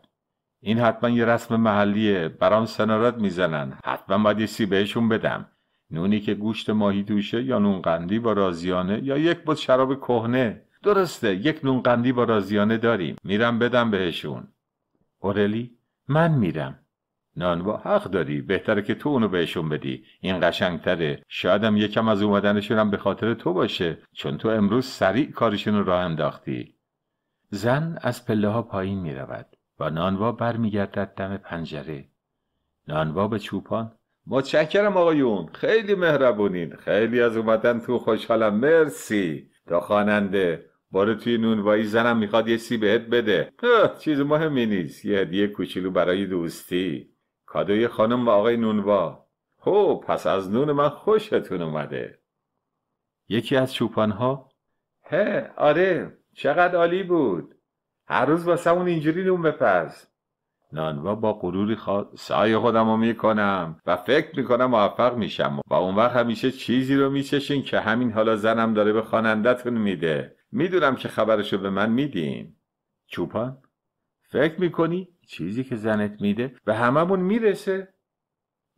این حتما یه رسم محلیه برام سنارات میزنن حتما باید یه سی بهشون بدم نونی که گوشت ماهی دوشه یا نون قندی با رازیانه یا یک بود شراب کهنه درسته یک نون قندی با رازیانه داریم میرم بدم بهشون اورلی من میرم نانوا حق داری بهتره که تو اونو بهشون بدی این قشنگتره شایدم یکم از اومدنشون هم به خاطر تو باشه چون تو امروز سریع کارشون رو راه انداختی زن از پله ها پایین می رود و نانوا گردد دم پنجره نانوا به چوپان متشکرم آقایون خیلی مهربونین خیلی از اومدن تو خوشحالم مرسی تا خاننده باره توی نونوایی زنم میخواد یه سی بهت بده چیز مهمی نیست یه هدیه کوچولو برای دوستی کادوی خانم و آقای نونوا خب پس از نون من خوشتون اومده یکی از چوپانها هه آره چقدر عالی بود هر روز واسه اون اینجوری نون بپز نانوا با غروری خواست سعی خودم رو میکنم و فکر میکنم موفق میشم و اون وقت همیشه چیزی رو میچشین که همین حالا زنم داره به خانندتون میده میدونم که خبرشو به من میدین چوپان فکر میکنی چیزی که زنت میده به هممون میرسه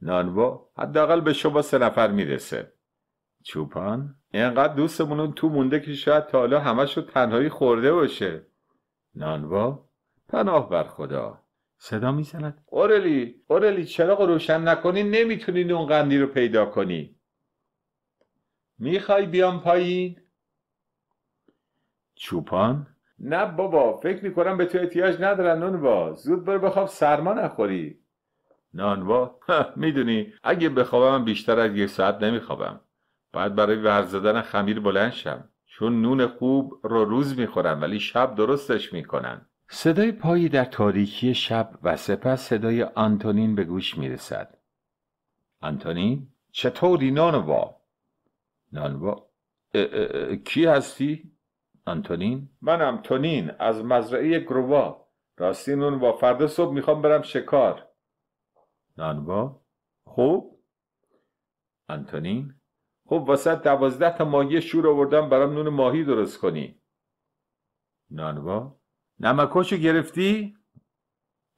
نانوا حداقل به شما سه نفر میرسه چوپان اینقدر دوستمون تو مونده که شاید تا حالا همش تنهایی خورده باشه نانوا پناه بر خدا صدا میزند اورلی اورلی چراغ روشن نکنی نمیتونی اون قندی رو پیدا کنی میخوای بیام پایین چوپان نه بابا فکر میکنم به تو احتیاج ندارن نونوا زود برو بخواب سرما نخوری نانوا میدونی اگه بخوابم بیشتر از یه ساعت نمیخوابم باید برای ورزدن زدن خمیر بلند شم چون نون خوب رو روز میخورم ولی شب درستش میکنن صدای پایی در تاریکی شب و سپس صدای آنتونین به گوش میرسد آنتونین چطوری نانوا نانوا کی هستی آنتونین منم تونین از مزرعه گروا راستین اون با فردا صبح میخوام برم شکار نانوا خوب انتونین خوب واسه دوازده تا ماهی شور آوردم برام نون ماهی درست کنی نانوا نمکاشو گرفتی؟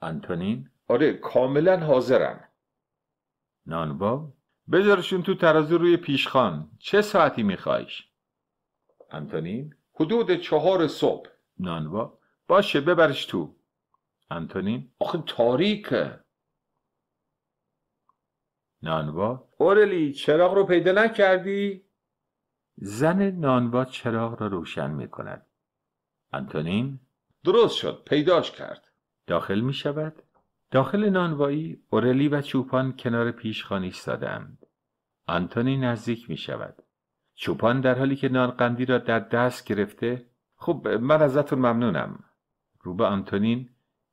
انتونین آره کاملا حاضرم نانوا بذارشون تو ترازو روی پیشخان چه ساعتی میخوایش؟ انتونین حدود چهار صبح نانوا باشه ببرش تو انتونین آخه تاریکه نانوا اورلی چراغ رو پیدا نکردی؟ زن نانوا چراغ را رو روشن می کند انتونین درست شد پیداش کرد داخل می شود؟ داخل نانوایی اورلی و چوپان کنار پیشخانی ایستادند. آنتونی نزدیک می شود. چوپان در حالی که نانقندی را در دست گرفته خب من ازتون ممنونم روبه آنتونین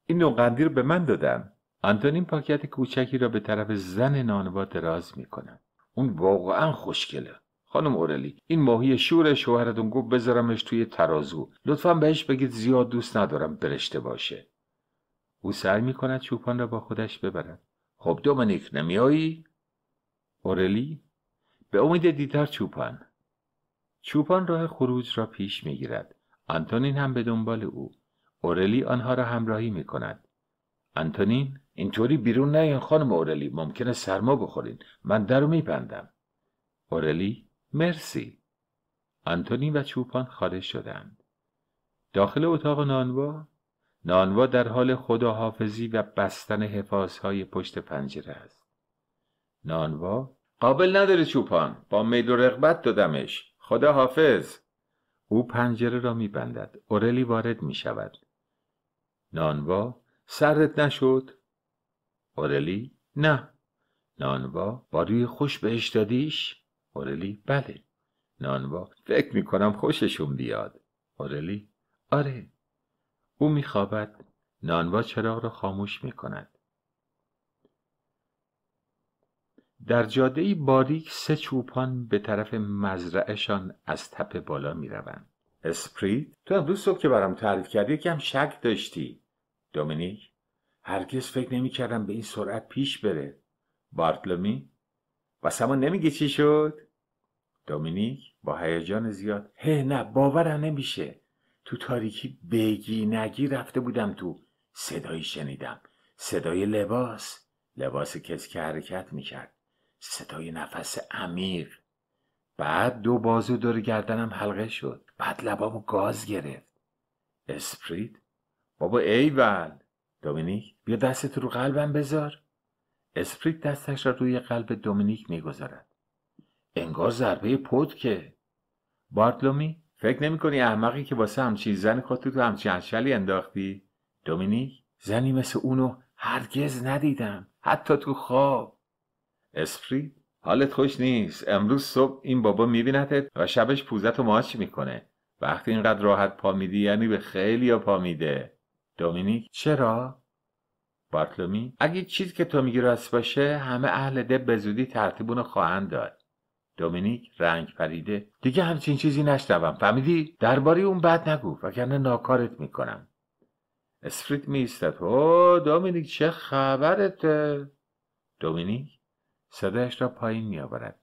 این نوع قندی رو به من دادم آنتونین پاکت کوچکی را به طرف زن نانوا دراز میکنم اون واقعا خوشگله خانم اورلی این ماهی شور شوهرتون گفت بذارمش توی ترازو لطفا بهش بگید زیاد دوست ندارم برشته باشه او سعی میکند چوپان را با خودش ببرد خب دومنیک نمیایی اورلی به امید دیدار چوپان چوپان راه خروج را پیش می آنتونین هم به دنبال او. اورلی آنها را همراهی می کند. آنتونین اینطوری بیرون نیاین خانم اورلی ممکنه سرما بخورین من در رو اورلی مرسی آنتونین و چوپان خارج شدند داخل اتاق نانوا نانوا در حال خداحافظی و بستن حفاظهای پشت پنجره است نانوا قابل نداره چوپان با میل و رغبت دادمش خدا حافظ او پنجره را میبندد اورلی وارد میشود، نانوا سردت نشد اورلی نه نانوا با خوش بهش دادیش اورلی بله نانوا فکر میکنم کنم خوششون بیاد اورلی آره او میخوابد نانوا چراغ را خاموش میکند در جاده باریک سه چوپان به طرف مزرعهشان از تپه بالا می روند. اسپریت تو امروز صبح که برام تعریف کردی یکم شک داشتی دومینیک هرگز فکر نمی کردم به این سرعت پیش بره بارتلومی واسه ما نمیگی چی شد دومینیک با هیجان زیاد هه نه باورم نمیشه تو تاریکی بگی نگی رفته بودم تو صدایی شنیدم صدای لباس لباس کسی که حرکت میکرد صدای نفس عمیق بعد دو بازو دور گردنم حلقه شد بعد لبامو گاز گرفت اسپریت بابا ایول دومینیک بیا دستت رو قلبم بذار اسپریت دستش را روی قلب دومینیک میگذارد انگار ضربه پود که بارتلومی فکر کنی احمقی که واسه همچین زن خودتو تو همچین اشلی انداختی دومینیک زنی مثل اونو هرگز ندیدم حتی تو خواب اسپری حالت خوش نیست امروز صبح این بابا میبیندت و شبش پوزت و ماچ میکنه وقتی اینقدر راحت پا میدی یعنی به خیلی پا میده دومینیک چرا بارتلومی اگه چیزی که تو میگی راست باشه همه اهل ده به زودی ترتیبونو خواهند داد دومینیک رنگ پریده دیگه همچین چیزی نشنوم فهمیدی درباره اون بد نگو وگرنه ناکارت میکنم اسفریت میستد او دومینیک چه خبرته دومینیک صدایش را پایین می آورد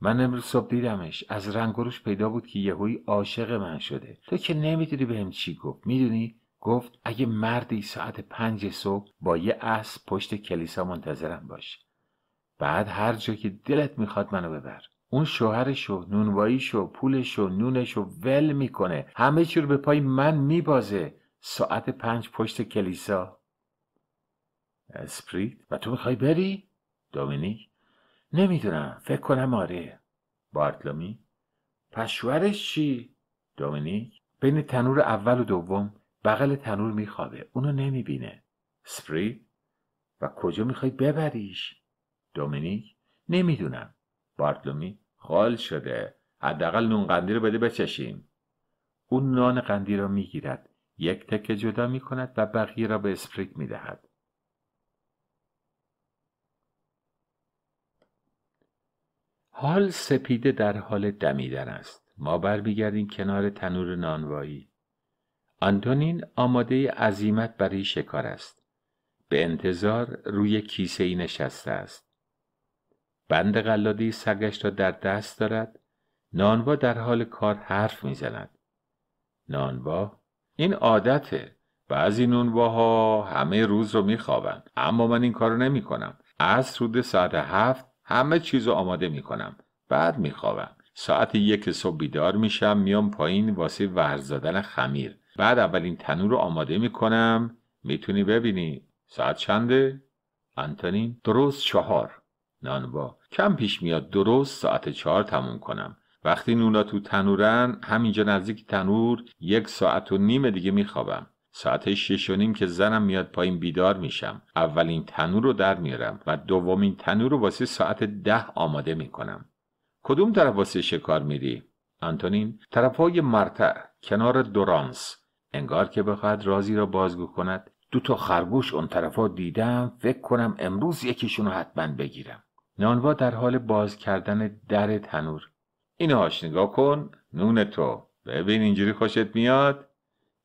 من امروز صبح دیدمش از رنگ روش پیدا بود که یهویی عاشق من شده تو که نمیدونی بهم چی گفت میدونی گفت اگه مردی ساعت پنج صبح با یه اسب پشت کلیسا منتظرم باش بعد هر جا که دلت میخواد منو ببر اون شوهرشو نونواییشو پولشو نونشو ول میکنه همه چی رو به پای من میبازه ساعت پنج پشت کلیسا اسپریت و تو میخوای بری؟ دومینیک نمیدونم فکر کنم آره بارتلومی پس چی دومینیک بین تنور اول و دوم بغل تنور میخوابه اونو نمیبینه سپری و کجا میخوای ببریش دومینیک نمیدونم بارتلومی خال شده حداقل نون قندی رو بده بچشیم اون نان قندی رو میگیرد یک تکه جدا میکند و بقیه را به اسپریت میدهد حال سپیده در حال دمیدن است ما برمیگردیم کنار تنور نانوایی آنتونین آماده عظیمت برای شکار است به انتظار روی کیسه ای نشسته است بند قلاده سگش را در دست دارد نانوا در حال کار حرف میزند نانوا این عادته بعضی نونواها همه روز رو میخوابند اما من این کارو نمیکنم از سود ساعت هفت همه چیز رو آماده میکنم بعد میخوابم ساعت یک صبح بیدار میشم میام پایین واسه ورز خمیر بعد اولین تنور رو آماده میکنم میتونی ببینی ساعت چنده انتونین درست چهار نانوا کم پیش میاد درست ساعت چهار تموم کنم وقتی نونا تو تنورن همینجا نزدیک تنور یک ساعت و نیم دیگه میخوابم ساعت شش که زنم میاد پایین بیدار میشم اولین تنور رو در میارم و دومین تنور رو واسه ساعت ده آماده میکنم کدوم طرف واسه شکار میری؟ آنتونین طرف های مرتع کنار دورانس انگار که بخواهد رازی را بازگو کند دو تا خرگوش اون طرفا دیدم فکر کنم امروز یکیشون رو حتما بگیرم نانوا در حال باز کردن در تنور هاش نگاه کن نون تو ببین اینجوری خوشت میاد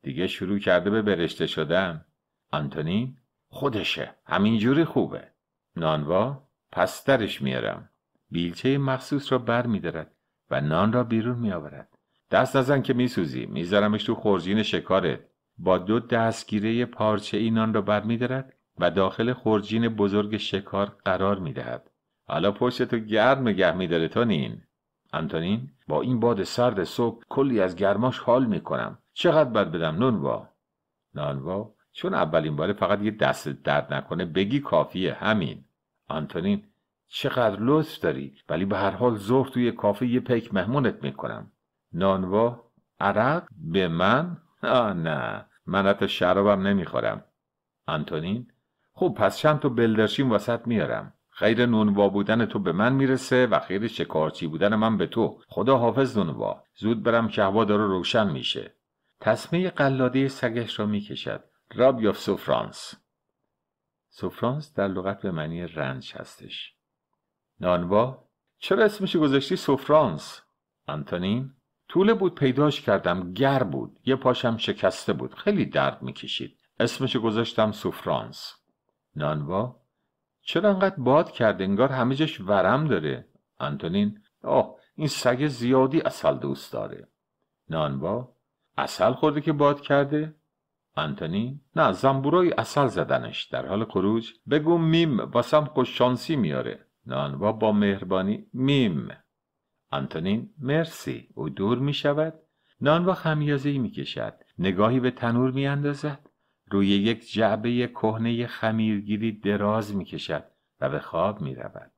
دیگه شروع کرده به برشته شدن آنتونی خودشه همینجوری خوبه نانوا پس درش میارم بیلچه مخصوص را بر میدارد و نان را بیرون میآورد دست نزن که میسوزی میذارمش تو خورجین شکارت با دو دستگیره پارچه ای نان را بر میدارد و داخل خورجین بزرگ شکار قرار میدهد حالا پشت تو گرم نگه میداره نین آنتونین با این باد سرد صبح کلی از گرماش حال میکنم چقدر بد بدم نونوا نانوا چون اولین باره فقط یه دست درد نکنه بگی کافیه همین آنتونین چقدر لطف داری ولی به هر حال ظهر توی کافی یه پیک مهمونت میکنم نانوا عرق به من آه نه من حتی شرابم نمیخورم آنتونین خب پس چند تا بلدرشین وسط میارم خیر نونوا بودن تو به من میرسه و خیر شکارچی بودن من به تو خدا حافظ نونوا زود برم که هوا داره روشن میشه تسمه قلاده سگش را میکشد یا سوفرانس سوفرانس در لغت به معنی رنج هستش نانوا چرا اسمش گذاشتی سوفرانس آنتونین طول بود پیداش کردم گر بود یه پاشم شکسته بود خیلی درد میکشید اسمش گذاشتم سوفرانس نانوا چرا انقدر باد کرد انگار همه جاش ورم داره آنتونین آه این سگ زیادی اصل دوست داره نانوا اصل خورده که باد کرده؟ انتونی نه زنبورای اصل زدنش در حال خروج بگو میم واسم خوششانسی شانسی میاره نانوا با مهربانی میم آنتونین مرسی او دور می شود نانوا خمیازه ای می کشد نگاهی به تنور می اندازد روی یک جعبه کهنه خمیرگیری دراز می کشد و به خواب می رود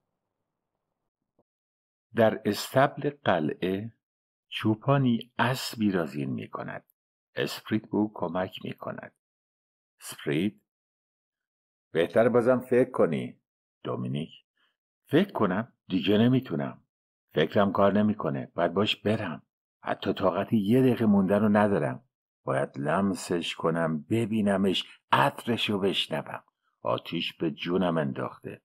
در استبل قلعه چوپانی اسبی را زین می کند اسپریت به او کمک می کند اسپریت بهتر بازم فکر کنی دومینیک فکر کنم دیگه نمیتونم فکرم کار نمیکنه باید باش برم حتی طاقتی یه دقیقه موندن رو ندارم باید لمسش کنم ببینمش عطرش رو بشنوم آتیش به جونم انداخته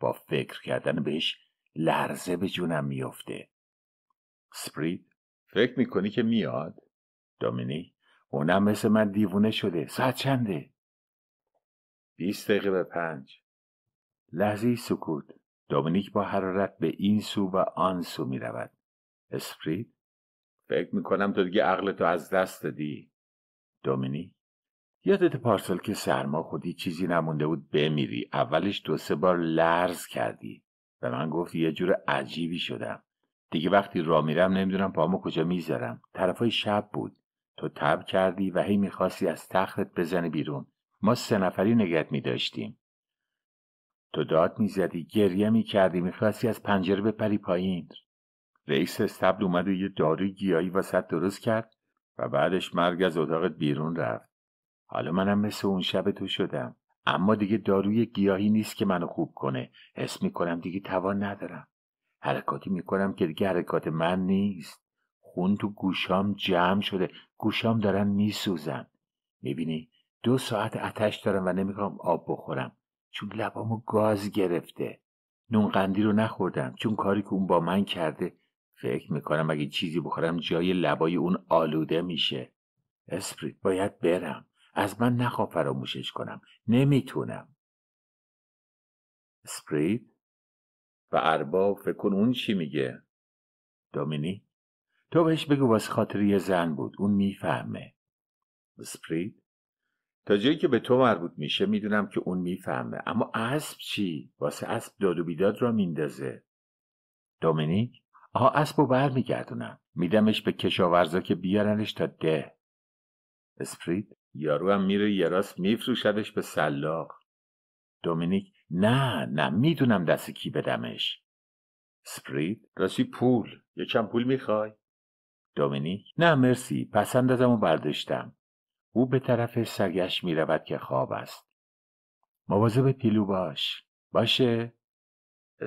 با فکر کردن بهش لرزه به جونم میافته سپریت فکر میکنی که میاد؟ دامینی اونم مثل من دیوونه شده ساعت چنده؟ بیست دقیقه به پنج لحظه سکوت دومینیک با حرارت به این سو و آن سو می رود اسپرید فکر می تو دیگه عقلتو از دست دادی دومینی یادت پارسال که سرما خودی چیزی نمونده بود بمیری اولش دو سه بار لرز کردی و من گفت یه جور عجیبی شدم دیگه وقتی را میرم نمیدونم پامو کجا میذارم طرفای شب بود تو تب کردی و هی میخواستی از تختت بزنی بیرون ما سه نفری نگت میداشتیم تو داد میزدی گریه میکردی میخواستی از پنجره بپری پایین رئیس استبل اومد و یه داروی گیاهی واسط درست کرد و بعدش مرگ از اتاقت بیرون رفت حالا منم مثل اون شب تو شدم اما دیگه داروی گیاهی نیست که منو خوب کنه حس میکنم دیگه توان ندارم حرکاتی میکنم که دیگه حرکات من نیست خون تو گوشام جمع شده گوشام دارن میسوزن میبینی دو ساعت آتش دارم و نمیخوام آب بخورم چون لبامو گاز گرفته نونقندی رو نخوردم چون کاری که اون با من کرده فکر میکنم اگه چیزی بخورم جای لبای اون آلوده میشه اسپریت باید برم از من نخوا فراموشش کنم نمیتونم اسپریت و ارباب فکر کن اون چی میگه دومینی تو بهش بگو واسه خاطر یه زن بود اون میفهمه اسپرید تا جایی که به تو مربوط میشه میدونم که اون میفهمه اما اسب چی واسه اسب داد و بیداد را میندازه دومینیک آها اسب و بر میدمش به کشاورزا که بیارنش تا ده اسپرید یارو هم میره یه راست میفروشدش به سلاخ دومینیک نه نه میدونم دست کی بدمش سپرید راستی پول یکم پول میخوای دومینیک نه مرسی پسند و برداشتم او به طرف سگش میرود که خواب است مواظب پیلو باش باشه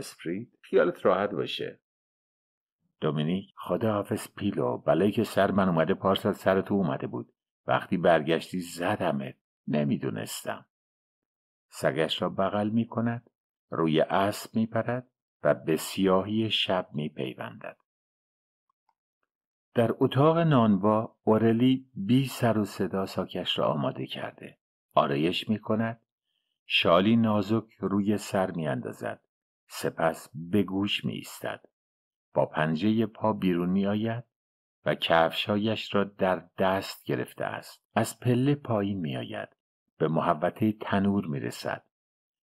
سپرید خیالت راحت باشه دومینیک خدا حافظ پیلو بلایی که سر من اومده پارسال سر تو اومده بود وقتی برگشتی زدمت نمیدونستم سگش را بغل می کند روی اسب می پرد و به سیاهی شب می پیوندد در اتاق نانوا اورلی بی سر و صدا ساکش را آماده کرده آرایش می کند شالی نازک روی سر می اندازد. سپس به گوش می ایستد. با پنجه پا بیرون می آید و کفشایش را در دست گرفته است. از پله پایین می آید. به محوطه تنور می رسد.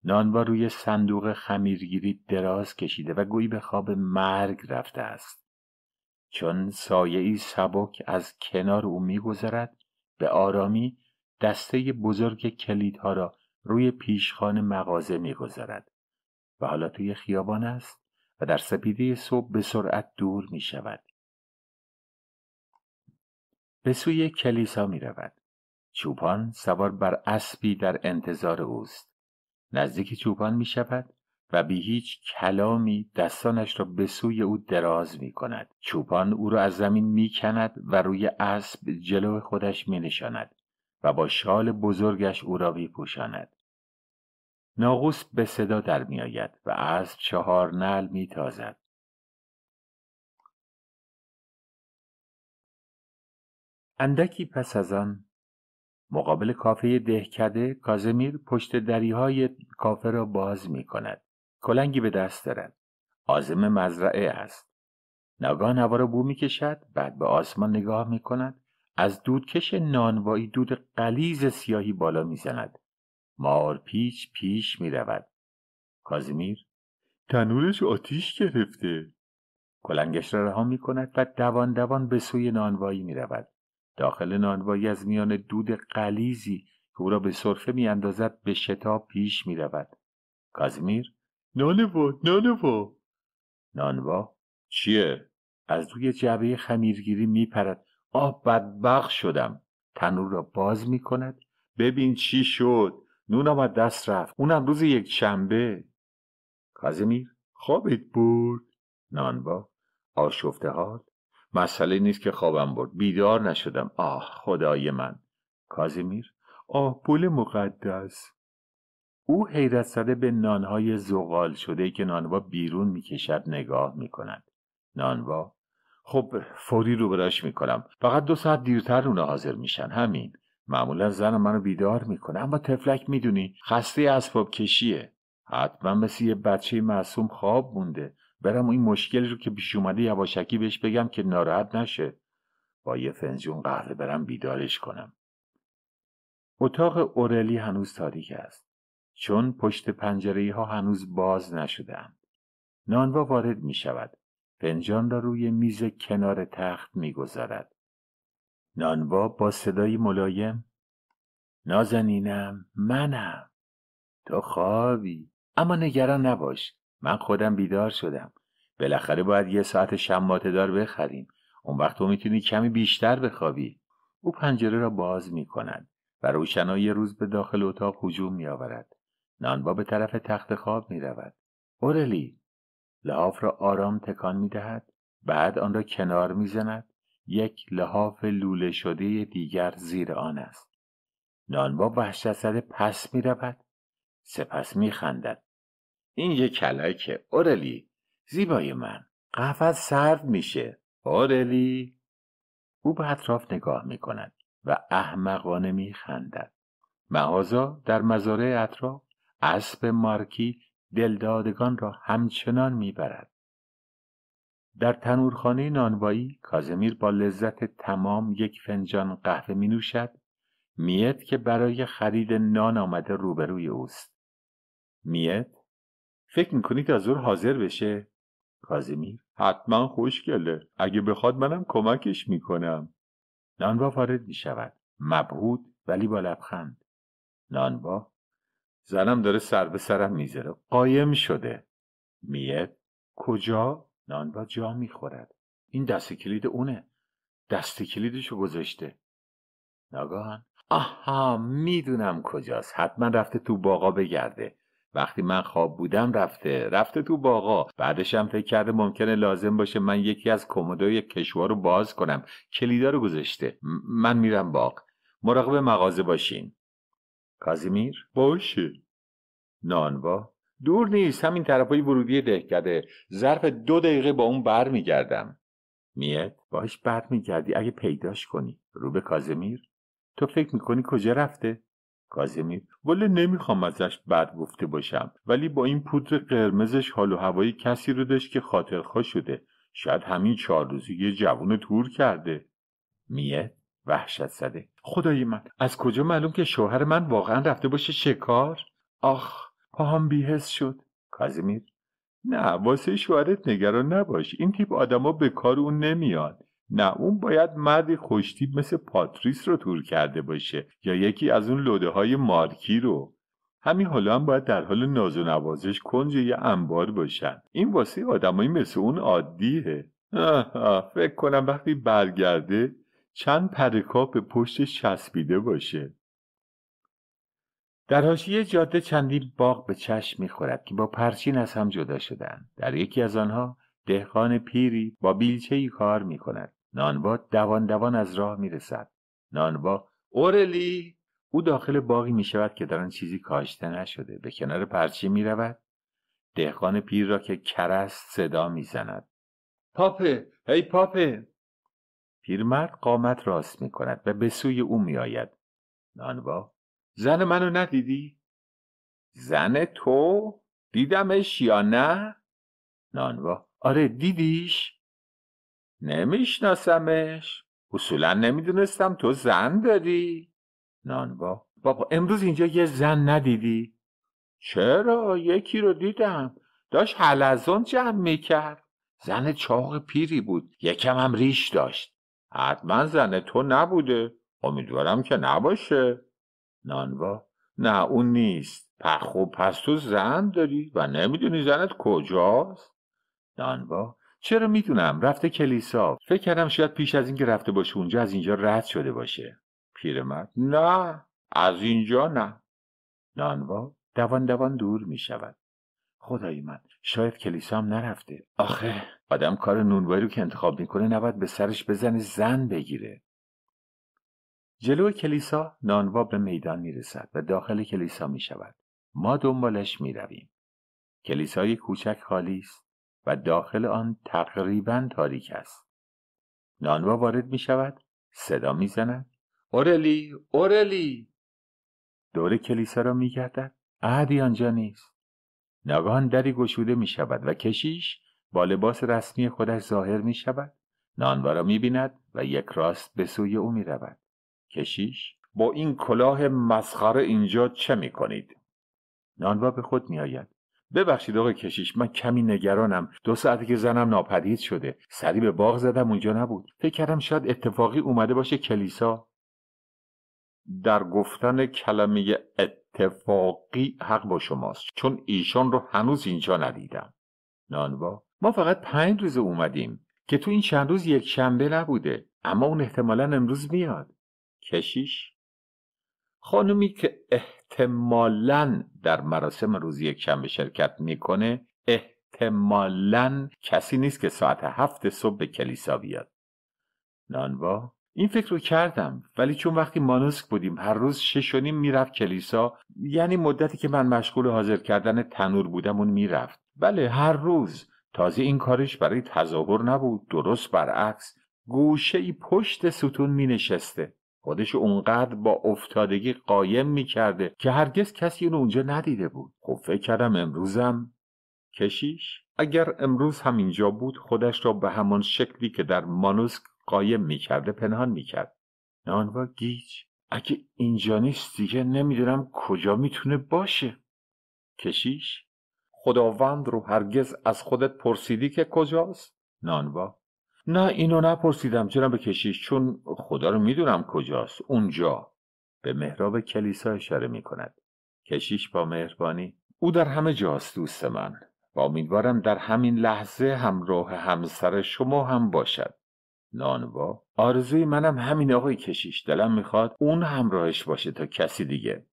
نانوا روی صندوق خمیرگیری دراز کشیده و گویی به خواب مرگ رفته است. چون سایه ای سبک از کنار او میگذرد به آرامی دسته بزرگ کلیدها را روی پیشخان مغازه میگذارد و حالا توی خیابان است و در سپیده صبح به سرعت دور می شود. به سوی کلیسا می رود. چوپان سوار بر اسبی در انتظار اوست نزدیک چوپان می شود و به هیچ کلامی دستانش را به سوی او دراز می کند. چوپان او را از زمین می کند و روی اسب جلو خودش می نشاند و با شال بزرگش او را می پوشاند. ناقوس به صدا در می آید و اسب چهار نل می تازد. اندکی پس از آن مقابل کافه دهکده کازمیر پشت دریهای کافه را باز می کند. کلنگی به دست دارد. آزم مزرعه است. نگان هوا را بو می بعد به آسمان نگاه می کند. از دودکش نانوایی دود قلیز سیاهی بالا می زند. مار پیچ پیش می رود. کازمیر تنورش آتیش گرفته. کلنگش را رها می کند و دوان دوان به سوی نانوایی می رود. داخل نانوایی از میان دود قلیزی که او را به سرفه میاندازد به شتاب پیش رود. کازمیر نانوا نانوا نانوا چیه از روی جعبه خمیرگیری پرد. آه بدبخ شدم تنور را باز می کند. ببین چی شد نون آمد دست رفت اونم روز یک شنبه کازمیر خوابید برد نانوا آشفته حال مسئله نیست که خوابم برد بیدار نشدم آه خدای من کازیمیر آه پول مقدس او حیرت زده به نانهای زغال شده که نانوا بیرون میکشد نگاه میکند نانوا خب فوری رو براش میکنم فقط دو ساعت دیرتر اونا حاضر میشن همین معمولا زن منو بیدار میکنه اما تفلک میدونی خسته اسباب کشیه حتما مثل یه بچه معصوم خواب مونده برم این مشکل رو که پیش اومده یواشکی بهش بگم که ناراحت نشه با یه فنجون قهوه برم بیدارش کنم اتاق اورلی هنوز تاریک است چون پشت پنجره ها هنوز باز نشدند نانوا وارد می شود فنجان را روی میز کنار تخت می گذارد. نانوا با صدای ملایم نازنینم منم تو خوابی اما نگران نباش من خودم بیدار شدم بالاخره باید یه ساعت شماته بخریم اون وقت تو میتونی کمی بیشتر بخوابی او پنجره را باز می کند و روشنای روز به داخل اتاق هجوم می آورد. نانبا به طرف تخت خواب می رود. اورلی لحاف را آرام تکان می دهد. بعد آن را کنار می زند. یک لحاف لوله شده دیگر زیر آن است. نانبا وحشت پس می رود. سپس می خندد. این یه کلکه اورلی زیبای من قفس سرد میشه اورلی او به اطراف نگاه میکند و احمقانه میخندد مهازا در مزارع اطراف اسب مارکی دلدادگان را همچنان میبرد در تنورخانه نانوایی کازمیر با لذت تمام یک فنجان قهوه مینوشد نوشد میت که برای خرید نان آمده روبروی اوست میت فکر میکنید از اون حاضر بشه کازمیر حتما خوشگله اگه بخواد منم کمکش میکنم نانوا وارد میشود مبهود ولی با لبخند نانوا زنم داره سر به سرم میذاره قایم شده میت کجا نانوا جا میخورد این دست کلید اونه دست کلیدشو گذاشته ناگهان آها میدونم کجاست حتما رفته تو باغا بگرده وقتی من خواب بودم رفته رفته تو باغا بعدشم فکر کرده ممکنه لازم باشه من یکی از کمدای کشوار رو باز کنم کلیدا رو گذاشته من میرم باغ مراقب مغازه باشین کازیمیر باشه نانوا دور نیست همین طرفای ورودی دهکده ظرف دو دقیقه با اون بر میگردم میت باش بر میگردی اگه پیداش کنی رو به کازمیر تو فکر میکنی کجا رفته کازمیر، ولی نمیخوام ازش بد گفته باشم ولی با این پودر قرمزش حال و هوایی کسی رو داشت که خاطرخوا شده شاید همین چهار روزی یه جوون تور کرده میه وحشت زده خدای من از کجا معلوم که شوهر من واقعا رفته باشه شکار آخ پاهم بیهس شد کازمیر نه واسه شوهرت نگران نباش این تیپ آدما به کار اون نمیاد نه اون باید مردی خوشتیب مثل پاتریس رو تور کرده باشه یا یکی از اون لوده های مارکی رو همین حالا هم باید در حال ناز و نوازش کنج یه انبار باشن این واسه آدمایی مثل اون عادیه آه فکر کنم وقتی برگرده چند پرکا به پشتش چسبیده باشه در حاشیه جاده چندی باغ به چشم میخورد که با پرچین از هم جدا شدن در یکی از آنها دهقان پیری با بیلچهای کار میکند نانوا دوان دوان از راه میرسد رسد. نانوا اورلی او داخل باغی می شود که در آن چیزی کاشته نشده به کنار پرچی می رود دهقان پیر را که کرست صدا میزند زند پاپه ای پاپه پیرمرد قامت راست می کند و به سوی او می نانوا زن منو ندیدی؟ زن تو؟ دیدمش یا نه؟ نانوا آره دیدیش؟ نمیشناسمش اصولا نمیدونستم تو زن داری نانوا بابا امروز اینجا یه زن ندیدی چرا یکی رو دیدم داشت حلزون جمع میکرد زن چاق پیری بود یکم هم ریش داشت حتما زن تو نبوده امیدوارم که نباشه نانوا نه اون نیست پخو پس تو زن داری و نمیدونی زنت کجاست نانوا چرا میدونم رفته کلیسا فکر کردم شاید پیش از اینکه رفته باشه اونجا از اینجا رد شده باشه پیرمرد نه از اینجا نه نانوا دوان دوان دور می شود خدای من شاید کلیسا هم نرفته آخه آدم کار نونوایی رو که انتخاب میکنه نباید به سرش بزنه زن بگیره جلو کلیسا نانوا به میدان میرسد و داخل کلیسا می شود ما دنبالش می رویم کلیسای کوچک خالی است و داخل آن تقریبا تاریک است نانوا وارد می شود صدا می زند اورلی اورلی دور کلیسا را می گردد احدی آنجا نیست ناگهان دری گشوده می شود و کشیش با لباس رسمی خودش ظاهر می شود نانوا را می بیند و یک راست به سوی او می رود کشیش با این کلاه مسخره اینجا چه می کنید؟ نانوا به خود می آید ببخشید آقای کشیش من کمی نگرانم دو ساعتی که زنم ناپدید شده سری به باغ زدم اونجا نبود فکر کردم شاید اتفاقی اومده باشه کلیسا در گفتن کلمه اتفاقی حق با شماست چون ایشان رو هنوز اینجا ندیدم نانوا ما فقط پنج روز اومدیم که تو این چند روز یک شنبه نبوده اما اون احتمالا امروز میاد کشیش خانومی که احتمالا در مراسم یک شنبه شرکت میکنه احتمالا کسی نیست که ساعت هفت صبح به کلیسا بیاد نانوا این فکر رو کردم ولی چون وقتی مانوسک بودیم هر روز شش و نیم میرفت کلیسا یعنی مدتی که من مشغول حاضر کردن تنور بودم اون میرفت بله هر روز تازه این کارش برای تظاهر نبود درست برعکس گوشه ای پشت ستون مینشسته خودش اونقدر با افتادگی قایم میکرده که هرگز کسی اونو اونجا ندیده بود خب فکر کردم امروزم کشیش اگر امروز همینجا بود خودش را به همان شکلی که در مانوسک قایم میکرده پنهان میکرد نانوا گیج اگه اینجا نیست دیگه نمیدونم کجا میتونه باشه کشیش خداوند رو هرگز از خودت پرسیدی که کجاست نانوا نه اینو نپرسیدم به کشیش چون خدا رو میدونم کجاست اونجا به محراب کلیسا اشاره میکند کشیش با مهربانی او در همه جاست دوست من و امیدوارم در همین لحظه همراه همسر شما هم باشد نانوا آرزوی منم همین آقای کشیش دلم میخواد اون همراهش باشه تا کسی دیگه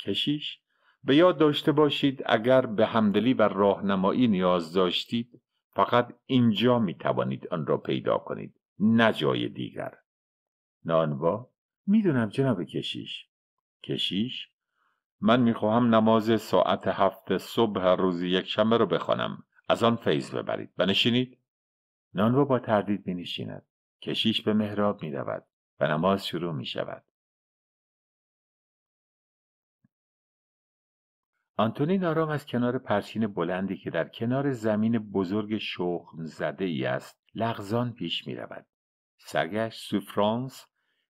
کشیش به یاد داشته باشید اگر به همدلی و راهنمایی نیاز داشتید فقط اینجا می توانید آن را پیدا کنید نه جای دیگر نانوا میدونم جناب کشیش کشیش من میخواهم نماز ساعت هفت صبح روز یک شنبه رو بخوانم از آن فیض ببرید بنشینید نانوا با تردید مینشیند کشیش به محراب رود و نماز شروع می شود. آنتونین آرام از کنار پرچین بلندی که در کنار زمین بزرگ شخم زده ای است لغزان پیش می رود. سرگشت سوفرانس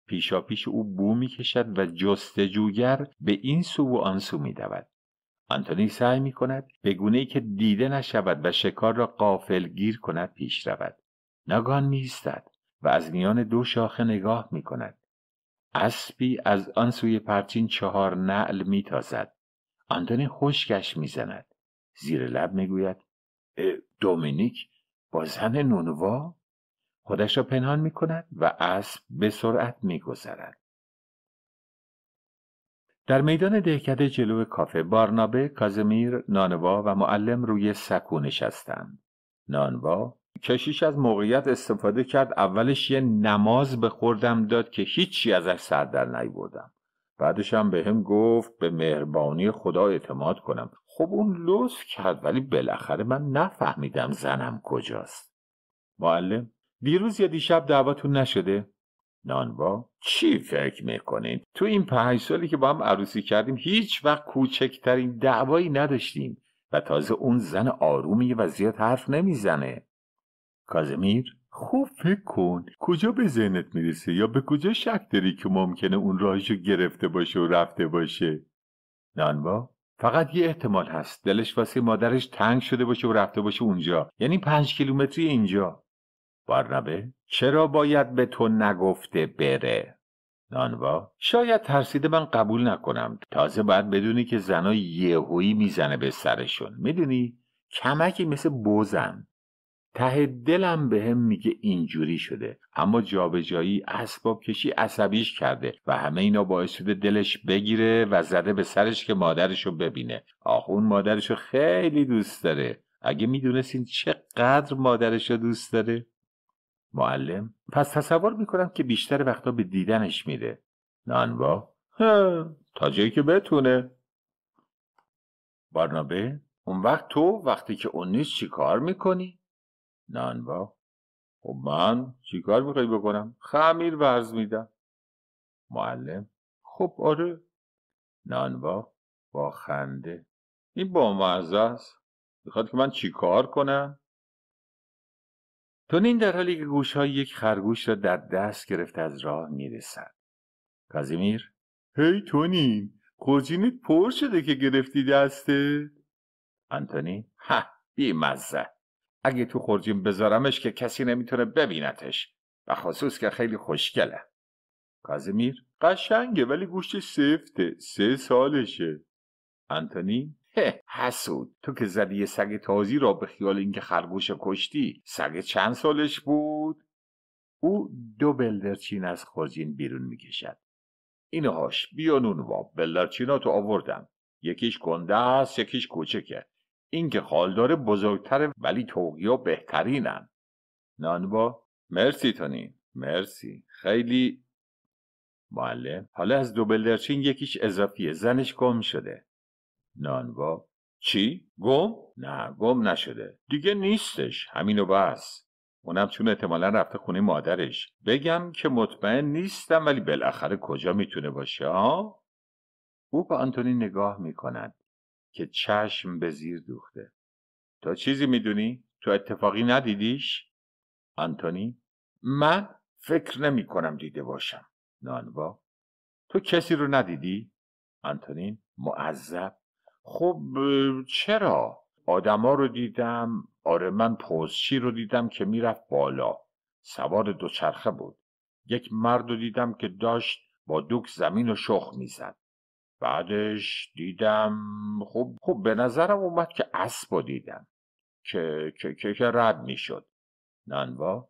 پیشا پیش او بو می کشد و جستجوگر به این سو و آن سو می دود. آنتونی سعی می کند به گونه ای که دیده نشود و شکار را قافل گیر کند پیش رود. ناگان می استد و از میان دو شاخه نگاه می کند. اسبی از آن سوی پرچین چهار نعل می تازد. آنتونی خوشگش میزند زیر لب میگوید دومینیک با زن نونوا خودش را پنهان میکند و اسب به سرعت میگذرد در میدان دهکده جلو کافه بارنابه، کازمیر، نانوا و معلم روی سکو نشستند. نانوا کشیش از موقعیت استفاده کرد اولش یه نماز به خوردم داد که هیچی ازش سر در نیاوردم بعدش هم به هم گفت به مهربانی خدا اعتماد کنم خب اون لطف کرد ولی بالاخره من نفهمیدم زنم کجاست معلم دیروز یا دیشب دعواتون نشده نانوا چی فکر میکنین تو این پنج سالی که با هم عروسی کردیم هیچ وقت کوچکترین دعوایی نداشتیم و تازه اون زن آرومی و زیاد حرف نمیزنه کازمیر خوب فکر کن کجا به ذهنت میرسه یا به کجا شک داری که ممکنه اون راهشو گرفته باشه و رفته باشه نانوا فقط یه احتمال هست دلش واسه مادرش تنگ شده باشه و رفته باشه اونجا یعنی پنج کیلومتری اینجا بارنبه چرا باید به تو نگفته بره نانوا شاید ترسیده من قبول نکنم تازه باید بدونی که زنا یهویی میزنه به سرشون میدونی کمکی مثل بزن ته دلم به هم میگه اینجوری شده اما جابجایی اسباب کشی عصبیش کرده و همه اینا باعث شده دلش بگیره و زده به سرش که مادرشو ببینه آخون اون مادرشو خیلی دوست داره اگه میدونستین چقدر مادرشو دوست داره معلم پس تصور میکنم که بیشتر وقتا به دیدنش میره نانوا تا جایی که بتونه بارنابه اون وقت تو وقتی که اون نیست چی کار میکنی؟ نانوا خب من چیکار میخوای بکنم خمیر ورز میدم معلم خب آره نانوا با خنده این با است میخواد که من چیکار کنم تونین در حالی که های یک خرگوش را در دست گرفته از راه میرسد کازیمیر هی تونین خورجینت پر شده که گرفتی دستت آنتونی ها بی مزه اگه تو خورجین بذارمش که کسی نمیتونه ببینتش و خصوص که خیلی خوشگله کازمیر قشنگه ولی گوشت سفته سه سالشه انتونی هه حسود تو که زدی سگ تازی را به خیال اینکه خرگوش کشتی سگ چند سالش بود او دو بلدرچین از خورجین بیرون میکشد اینهاش بیانون نونوا بلدرچیناتو آوردم یکیش گنده است یکیش کوچکه این که داره بزرگتر ولی توقیا بهترینن نانوا مرسی تونی مرسی خیلی معلم حالا از دو بلدرچین یکیش اضافیه زنش گم شده نانوا چی؟ گم؟ نه گم نشده دیگه نیستش همینو بس اونم چون احتمالا رفته خونه مادرش بگم که مطمئن نیستم ولی بالاخره کجا میتونه باشه او به آنتونی نگاه میکند که چشم به زیر دوخته تا چیزی میدونی؟ تو اتفاقی ندیدیش؟ آنتونی من فکر نمی کنم دیده باشم نانوا تو کسی رو ندیدی؟ آنتونین معذب خب چرا؟ آدما رو دیدم آره من پوزچی رو دیدم که میرفت بالا سوار دوچرخه بود یک مرد رو دیدم که داشت با دوک زمین و شخ میزد بعدش دیدم خب خب به نظرم اومد که اسب دیدم که که که, که رد میشد نانوا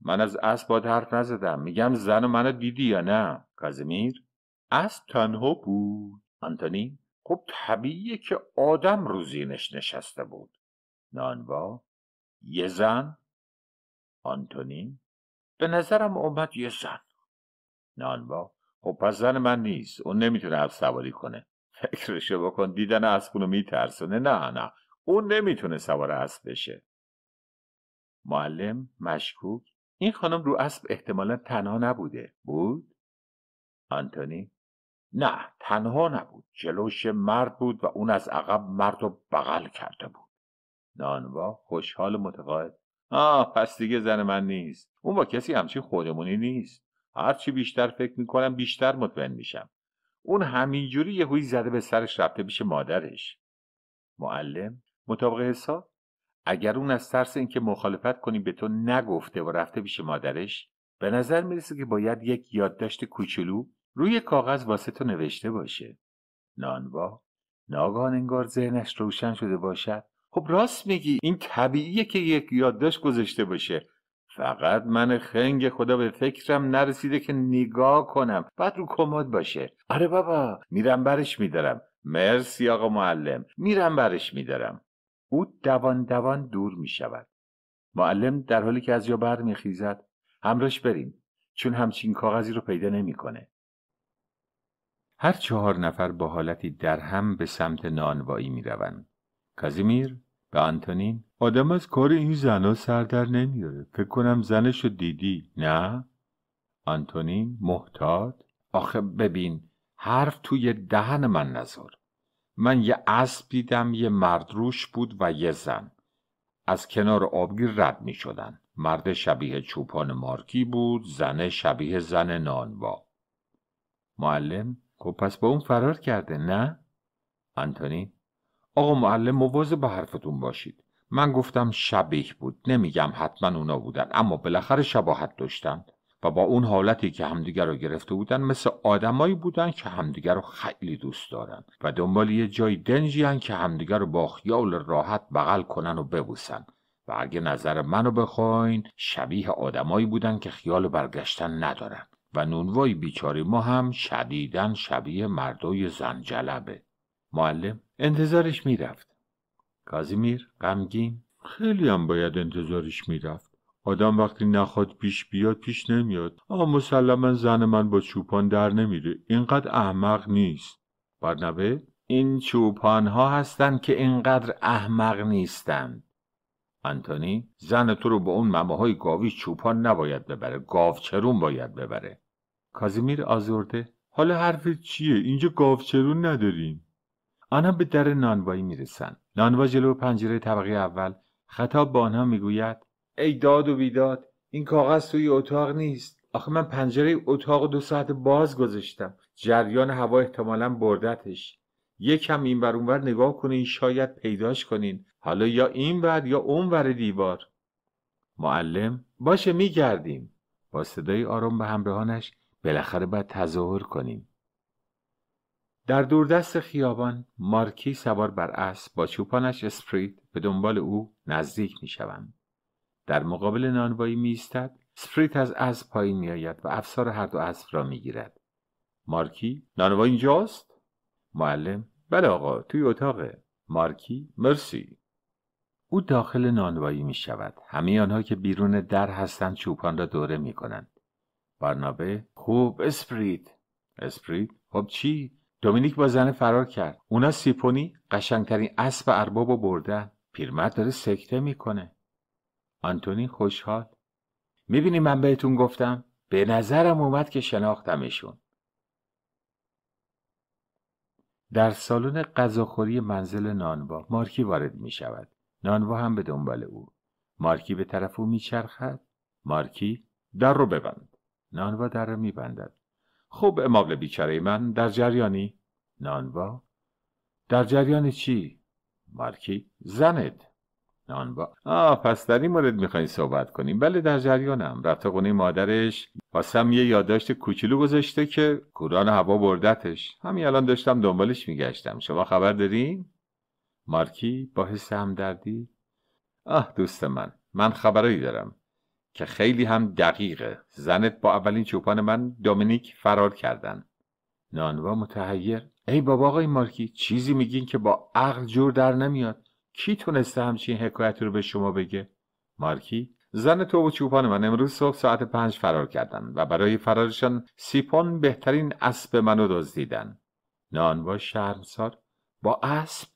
من از اسب با حرف نزدم میگم زن منو دیدی یا نه کازمیر اسب تنها بود آنتونی خب طبیعیه که آدم روزینش نشسته بود نانوا یه زن آنتونی به نظرم اومد یه زن نانوا خب پس زن من نیست اون نمیتونه اسب سواری کنه فکرشو بکن دیدن اسبونو میترسونه نه نه اون نمیتونه سوار اسب بشه معلم مشکوک این خانم رو اسب احتمالا تنها نبوده بود آنتونی نه تنها نبود جلوش مرد بود و اون از عقب مرد رو بغل کرده بود نانوا خوشحال متقاعد آه پس دیگه زن من نیست اون با کسی همچین خودمونی نیست هرچی بیشتر فکر میکنم بیشتر مطمئن میشم اون همینجوری یه هوی زده به سرش رفته پیش مادرش معلم مطابق حساب اگر اون از ترس اینکه مخالفت کنی به تو نگفته و رفته پیش مادرش به نظر میرسه که باید یک یادداشت کوچولو روی کاغذ واسه تو نوشته باشه نانوا ناگهان انگار ذهنش روشن شده باشد خب راست میگی این طبیعیه که یک یادداشت گذاشته باشه فقط من خنگ خدا به فکرم نرسیده که نگاه کنم بعد رو کمد باشه آره بابا میرم برش میدارم مرسی آقا معلم میرم برش میدارم او دوان دوان دور میشود معلم در حالی که از یا بر میخیزد همراش بریم چون همچین کاغذی رو پیدا نمیکنه هر چهار نفر با حالتی در هم به سمت نانوایی میروند کازیمیر و آنتونین آدم از کار این زنها سر در نمیاره فکر کنم رو دیدی نه آنتونین محتاط آخه ببین حرف توی دهن من نزار من یه اسب دیدم یه مرد روش بود و یه زن از کنار آبگیر رد می شدن. مرد شبیه چوپان مارکی بود زن شبیه زن نانوا معلم خب پس با اون فرار کرده نه؟ آنتونی آقا معلم مواظب به حرفتون باشید من گفتم شبیه بود نمیگم حتما اونا بودن اما بالاخره شباهت داشتن و با اون حالتی که همدیگر رو گرفته بودن مثل آدمایی بودن که همدیگر رو خیلی دوست دارن و دنبال یه جای دنجی که همدیگر رو با خیال راحت بغل کنن و ببوسن و اگه نظر منو بخواین شبیه آدمایی بودن که خیال برگشتن ندارن و نونوای بیچاری ما هم شدیدن شبیه مردای زنجلبه معلم انتظارش میرفت کازیمیر غمگین خیلی هم باید انتظارش میرفت آدم وقتی نخواد پیش بیاد پیش نمیاد آقا مسلما زن من با چوپان در نمیره اینقدر احمق نیست برنبه این چوپان ها هستند که اینقدر احمق نیستند انتونی زن تو رو با اون های گاوی چوپان نباید ببره گاوچرون باید ببره کازیمیر آزرده حالا حرف چیه اینجا گاوچرون نداریم آنها به در نانوایی میرسند نانوا جلو پنجره طبقه اول خطاب به آنها میگوید ای داد و بیداد این کاغذ توی اتاق نیست آخه من پنجره اتاق دو ساعت باز گذاشتم جریان هوا احتمالا بردتش یکم این بر اونور نگاه کنین شاید پیداش کنین حالا یا این ور یا اونور ور دیوار معلم باشه میگردیم با صدای آرام به همراهانش بالاخره باید تظاهر کنیم در دوردست خیابان مارکی سوار بر اسب با چوپانش اسپریت به دنبال او نزدیک می شوند. در مقابل نانوایی می ایستد سپریت از اسب پایین می آید و افسار هر دو اسب را می گیرد. مارکی نانوایی اینجاست؟ معلم بله آقا توی اتاقه مارکی مرسی او داخل نانوایی می شود همه آنها که بیرون در هستند چوپان را دوره می کنند بارنابه خوب اسپریت اسپریت خب چی دومینیک با زنه فرار کرد اونا سیپونی قشنگترین اسب ارباب و بردن پیرمرد داره سکته میکنه آنتونی خوشحال میبینی من بهتون گفتم به نظرم اومد که شناختمشون در سالن غذاخوری منزل نانوا مارکی وارد می شود. نانوا هم به دنبال او. مارکی به طرف او میچرخد. مارکی در رو ببند. نانوا در می میبندد. خب بیچره بیچاره من در جریانی؟ نانوا در جریان چی؟ مارکی زنت نانوا آه پس در این مورد میخوایید صحبت کنیم بله در جریانم رفته خونه مادرش باسم یه یادداشت کوچولو گذاشته که کوران هوا بردتش همین الان داشتم دنبالش میگشتم شما خبر دارین؟ مارکی با حس همدردی آه دوست من من خبرایی دارم که خیلی هم دقیقه زنت با اولین چوپان من دومینیک فرار کردن نانوا متحیر ای بابا آقای مارکی چیزی میگین که با عقل جور در نمیاد کی تونسته همچین حکایت رو به شما بگه مارکی زن تو و چوپان من امروز صبح ساعت پنج فرار کردن و برای فرارشان سیپون بهترین اسب منو دزدیدن نانوا شرمسار با اسب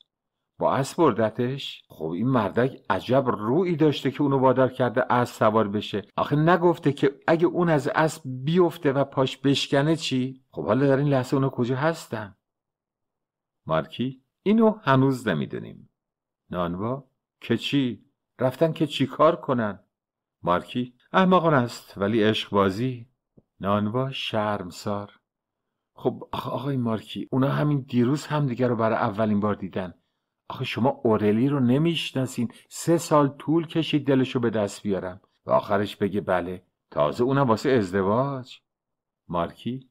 با اسب بردتش خب این مردک عجب رویی داشته که اونو وادار کرده اسب سوار بشه آخه نگفته که اگه اون از اسب بیفته و پاش بشکنه چی خب حالا در این لحظه اونو کجا هستن مارکی اینو هنوز نمیدونیم نانوا که چی رفتن که چی کار کنن مارکی احمقان است ولی عشق بازی نانوا شرمسار خب آقای مارکی اونا همین دیروز همدیگه رو برای اولین بار دیدن آخه شما اورلی رو نمیشناسین سه سال طول کشید دلش رو به دست بیارم و آخرش بگه بله تازه اونم واسه ازدواج مارکی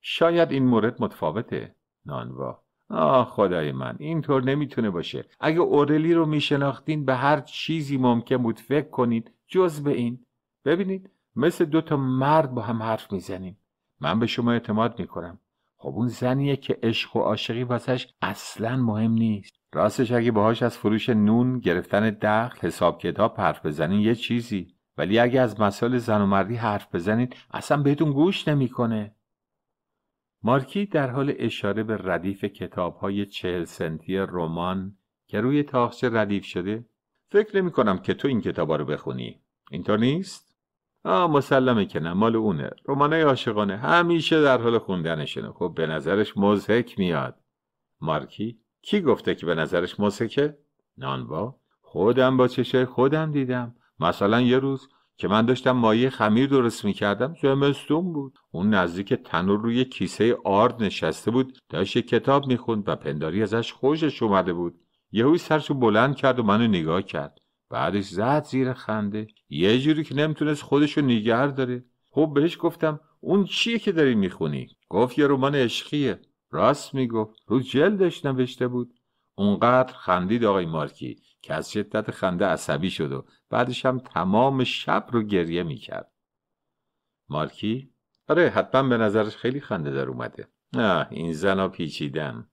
شاید این مورد متفاوته نانوا آه خدای من اینطور نمیتونه باشه اگه اورلی رو میشناختین به هر چیزی ممکن بود فکر کنید جز به این ببینید مثل دو تا مرد با هم حرف میزنیم من به شما اعتماد میکنم خب اون زنیه که عشق و عاشقی واسش اصلا مهم نیست راستش اگه باهاش از فروش نون گرفتن دخل حساب کتاب حرف بزنین یه چیزی ولی اگه از مسائل زن و مردی حرف بزنین اصلا بهتون گوش نمیکنه. مارکی در حال اشاره به ردیف های چهل سنتی رمان که روی تاخچه ردیف شده فکر نمی کنم که تو این کتاب رو بخونی اینطور نیست آه مسلمه که نه مال اونه های عاشقانه همیشه در حال خوندنشونه خب به نظرش مزهک میاد مارکی کی گفته که به نظرش مسکه؟ نانوا خودم با چشه خودم دیدم مثلا یه روز که من داشتم مایه خمیر درست میکردم زمستون بود اون نزدیک تنور روی کیسه آرد نشسته بود داشت کتاب میخوند و پنداری ازش خوشش اومده بود یهوی سرشو بلند کرد و منو نگاه کرد بعدش زد زیر خنده یه جوری که نمیتونست خودشو نیگر داره خب بهش گفتم اون چیه که داری میخونی گفت یه رمان عشقیه راست میگفت رو جلدش نوشته بود اونقدر خندید آقای مارکی که از شدت خنده عصبی شد و بعدش هم تمام شب رو گریه میکرد مارکی آره حتما به نظرش خیلی خنده در اومده نه این زنا پیچیدن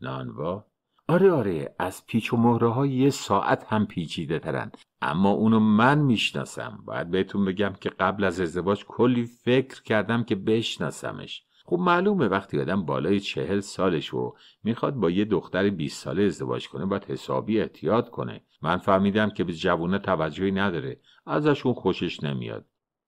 نانوا آره آره از پیچ و مهره های یه ساعت هم پیچیده ترن اما اونو من میشناسم باید بهتون بگم که قبل از ازدواج کلی فکر کردم که بشناسمش خب معلومه وقتی آدم بالای چهل سالش و میخواد با یه دختر 20 ساله ازدواج کنه باید حسابی احتیاط کنه من فهمیدم که به جوونه توجهی نداره ازشون خوشش نمیاد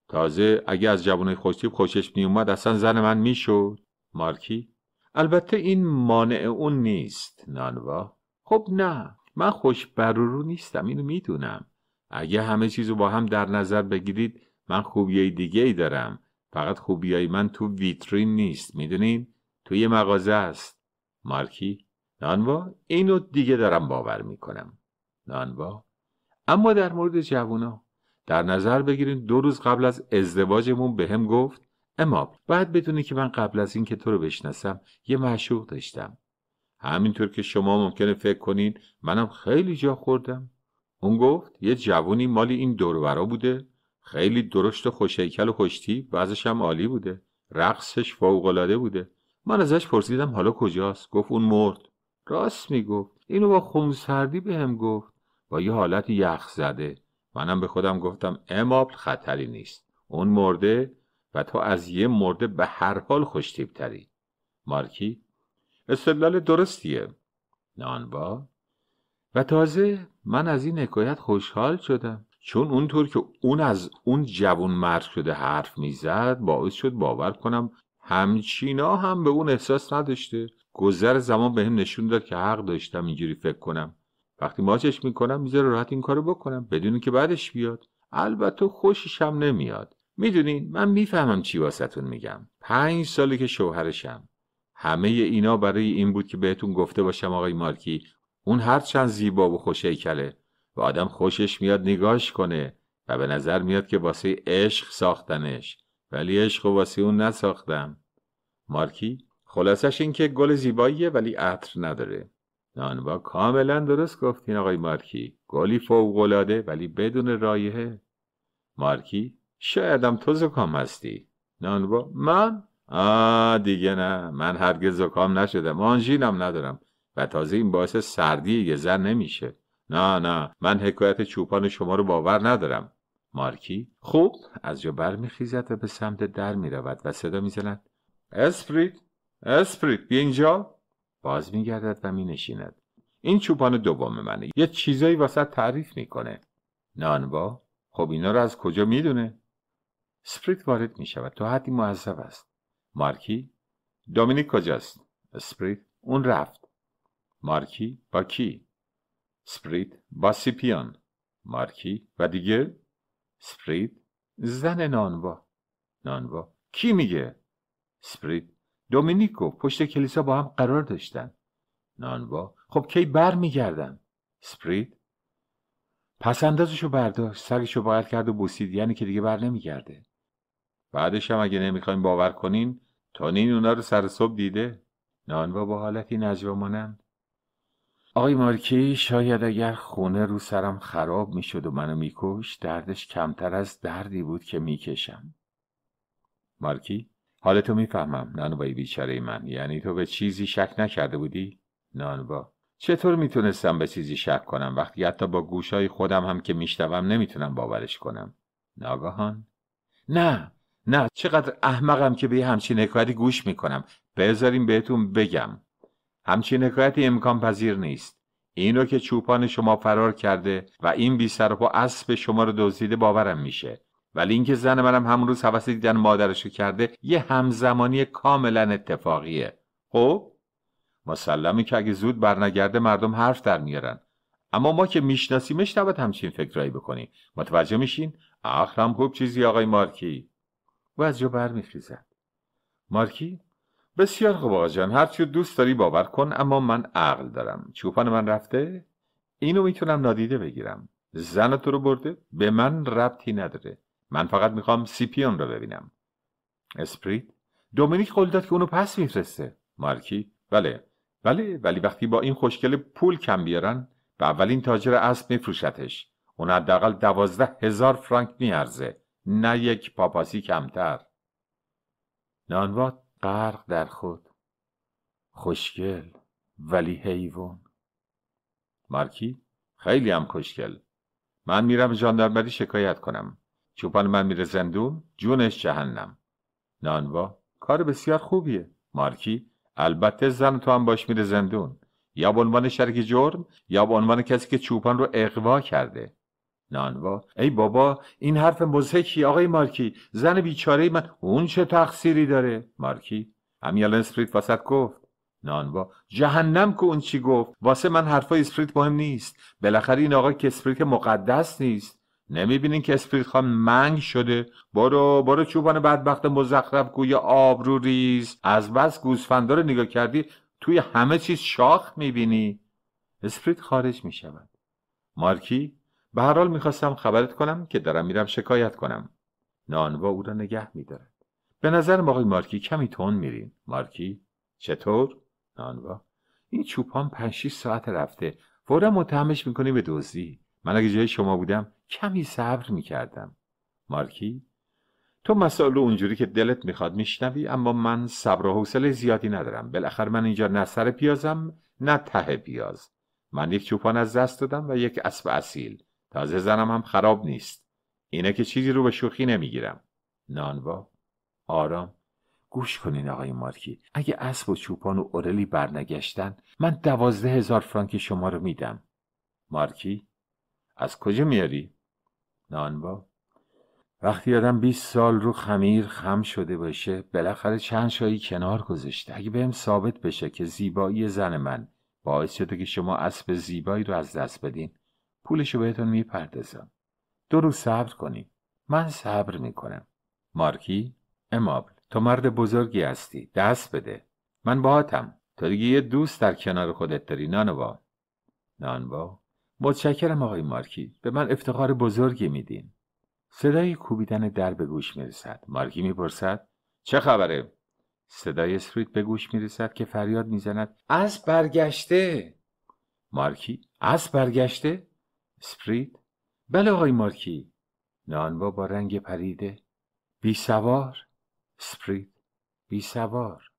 تازه اگه از جوونه خوشتیب خوشش میومد اصلا زن من میشد مارکی البته این مانع اون نیست نانوا خب نه من خوش برورو نیستم اینو میدونم اگه همه چیزو با هم در نظر بگیرید من خوبیه دیگه ای دارم فقط خوبیای من تو ویترین نیست میدونین تو یه مغازه است مارکی نانوا اینو دیگه دارم باور میکنم نانوا اما در مورد جوونا در نظر بگیرین دو روز قبل از ازدواجمون به هم گفت اما بعد بدونی که من قبل از اینکه تو رو بشناسم یه معشوق داشتم همینطور که شما ممکنه فکر کنین منم خیلی جا خوردم اون گفت یه جوونی مالی این دورورا بوده خیلی درشت و خوشیکل و خوشتی وضعش هم عالی بوده رقصش فوقالعاده بوده من ازش پرسیدم حالا کجاست گفت اون مرد راست میگفت اینو با خونسردی بهم گفت با یه حالت یخ زده منم به خودم گفتم امابل خطری نیست اون مرده و تو از یه مرده به هر حال خوشتیب تری مارکی استدلال درستیه نانبا و تازه من از این حکایت خوشحال شدم چون اونطور که اون از اون جوون مرد شده حرف میزد باعث شد باور کنم همچینا هم به اون احساس نداشته گذر زمان به هم نشون داد که حق داشتم اینجوری فکر کنم وقتی ماچش میکنم میذاره راحت این کارو بکنم بدون که بعدش بیاد البته خوشش هم نمیاد میدونین من میفهمم چی واسهتون میگم پنج سالی که شوهرشم همه اینا برای این بود که بهتون گفته باشم آقای مارکی اون هر چند زیبا و خوشیکله و آدم خوشش میاد نگاش کنه و به نظر میاد که واسه عشق ساختنش ولی عشق و واسه اون نساختم مارکی خلاصش این که گل زیباییه ولی عطر نداره نانوا کاملا درست گفتین آقای مارکی گلی العاده ولی بدون رایحه مارکی شایدم تو زکام هستی نانوا من آ دیگه نه من هرگز زکام نشدم آنژینم ندارم و تازه این باعث سردی یه زن نمیشه نه نه من حکایت چوپان شما رو باور ندارم مارکی خوب از جا برمیخیزد و به سمت در میرود و صدا میزند اسپریت اسپریت بی اینجا باز میگردد و مینشیند این چوپان دوم منه یه چیزایی واسه تعریف میکنه نانوا خب اینا رو از کجا میدونه اسپریت وارد میشود تو حدی معذب است مارکی دومینیک کجاست اسپریت اون رفت مارکی با کی سپرید باسیپیان مارکی و دیگه سپرید زن نانوا نانوا کی میگه سپرید دومینیکو پشت کلیسا با هم قرار داشتن نانوا خب کی بر میگردن سپرید پس اندازشو برداشت سرشو باید کرد و بوسید یعنی که دیگه بر نمیگرده بعدش هم اگه نمیخوایم باور کنین تانین اونا رو سر صبح دیده نانوا با حالتی نجوا مانند آقای مارکی شاید اگر خونه رو سرم خراب میشد و منو میکش دردش کمتر از دردی بود که میکشم مارکی حالتو میفهمم نانوایی بیچاره من یعنی تو به چیزی شک نکرده بودی نانوا چطور میتونستم به چیزی شک کنم وقتی حتی با گوشای خودم هم که میشنوم نمیتونم باورش کنم ناگهان نه نه چقدر احمقم که به همچین حکایتی گوش میکنم بذاریم بهتون بگم همچین حکایتی امکان پذیر نیست این که چوپان شما فرار کرده و این بی سر و اسب شما رو دزدیده باورم میشه ولی اینکه زن منم همون روز دیدن مادرش کرده یه همزمانی کاملا اتفاقیه خب مسلمه که اگه زود برنگرده مردم حرف در میارن اما ما که میشناسیمش نباید همچین فکرایی بکنیم متوجه میشین آخرم خوب چیزی آقای مارکی و از جا برمیخیزد مارکی بسیار خوب آقا جان هرچی دوست داری باور کن اما من عقل دارم چوپان من رفته اینو میتونم نادیده بگیرم زن تو رو برده به من ربطی نداره من فقط میخوام سیپیون رو ببینم اسپریت دومینیک قول داد که اونو پس میفرسته مارکی بله بله ولی وقتی با این خوشگل پول کم بیارن به اولین تاجر اسب میفروشتش اون حداقل دوازده هزار فرانک میارزه نه یک پاپاسی کمتر نانوات غرق در خود خوشگل ولی حیوان مارکی خیلی هم خوشگل من میرم ژاندارمری شکایت کنم چوپان من میره زندون جونش جهنم نانوا کار بسیار خوبیه مارکی البته زن تو هم باش میره زندون یا به عنوان شریک جرم یا به عنوان کسی که چوپان رو اقوا کرده نانوا ای بابا این حرف مزهکی آقای مارکی زن بیچاره من اون چه تقصیری داره مارکی همین الان اسپریت گفت نانوا جهنم که اون چی گفت واسه من حرفای اسپریت مهم نیست بالاخره این آقای که اسپریت مقدس نیست نمیبینین که اسپریت خان منگ شده برو برو چوبان بدبخت مزخرف گوی آبرو ریز از بس گوسفندا رو نگاه کردی توی همه چیز شاخ میبینی اسپریت خارج میشود مارکی به هر حال میخواستم خبرت کنم که دارم میرم شکایت کنم نانوا او را نگه میدارد به نظر آقای مارکی کمی تون میرین مارکی چطور نانوا این چوپان پنج ساعت رفته فورا متهمش میکنی به دزدی من اگه جای شما بودم کمی صبر میکردم مارکی تو مسائل اونجوری که دلت میخواد میشنوی اما من صبر و حوصله زیادی ندارم بالاخره من اینجا نه سر پیازم نه ته پیاز من یک چوپان از دست دادم و یک اسب اصیل تازه زنم هم خراب نیست اینه که چیزی رو به شوخی نمیگیرم نانوا آرام گوش کنین آقای مارکی اگه اسب و چوپان و اورلی برنگشتن من دوازده هزار فرانک شما رو میدم مارکی از کجا میاری؟ نانوا وقتی آدم 20 سال رو خمیر خم شده باشه بالاخره چند شایی کنار گذاشته اگه بهم ثابت بشه که زیبایی زن من باعث شده که شما اسب زیبایی رو از دست بدین رو بهتون میپردازم دو روز صبر کنی. من صبر میکنم مارکی امابل تو مرد بزرگی هستی دست بده من باهاتم تو دیگه یه دوست در کنار خودت داری نانوا نانوا متشکرم آقای مارکی به من افتخار بزرگی میدین صدای کوبیدن در به گوش میرسد مارکی میپرسد چه خبره صدای سریت به گوش میرسد که فریاد میزند از برگشته مارکی از برگشته سپرید؟ بله آقای مارکی نانوا با رنگ پریده بی سوار سپرید بی سوار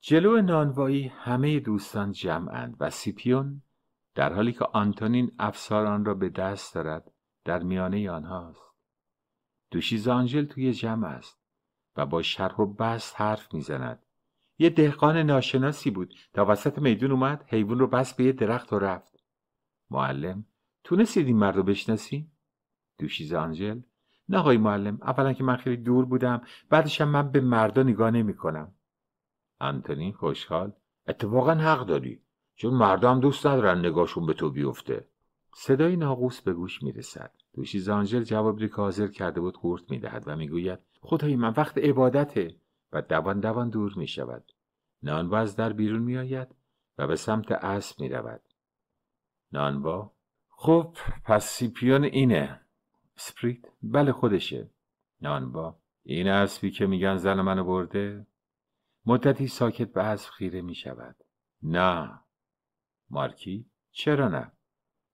جلو نانوایی همه دوستان جمعند و سیپیون در حالی که آنتونین افسار آن را به دست دارد در میانه آنهاست دوشیز آنجل توی جمع است و با شرح و بست حرف میزند یه دهقان ناشناسی بود تا وسط میدون اومد حیوان رو بس به یه درخت و رفت معلم تونستید این مرد رو بشناسی دوشیز آنجل نه آقای معلم اولا که من خیلی دور بودم بعدشم من به مردا نگاه نمیکنم آنتونی خوشحال اتفاقا حق داری چون هم دوست ندارن نگاهشون به تو بیفته صدای ناقوس به گوش میرسد دوشیز آنجل جوابی که حاضر کرده بود قورت میدهد و میگوید خدای من وقت عبادته و دوان دوان دور می شود. نانوا از در بیرون می آید و به سمت اسب می رود. نانوا خب پس سیپیون اینه. سپریت بله خودشه. نانوا این اسبی که میگن زن منو برده؟ مدتی ساکت به اسب خیره می شود. نه. مارکی چرا نه؟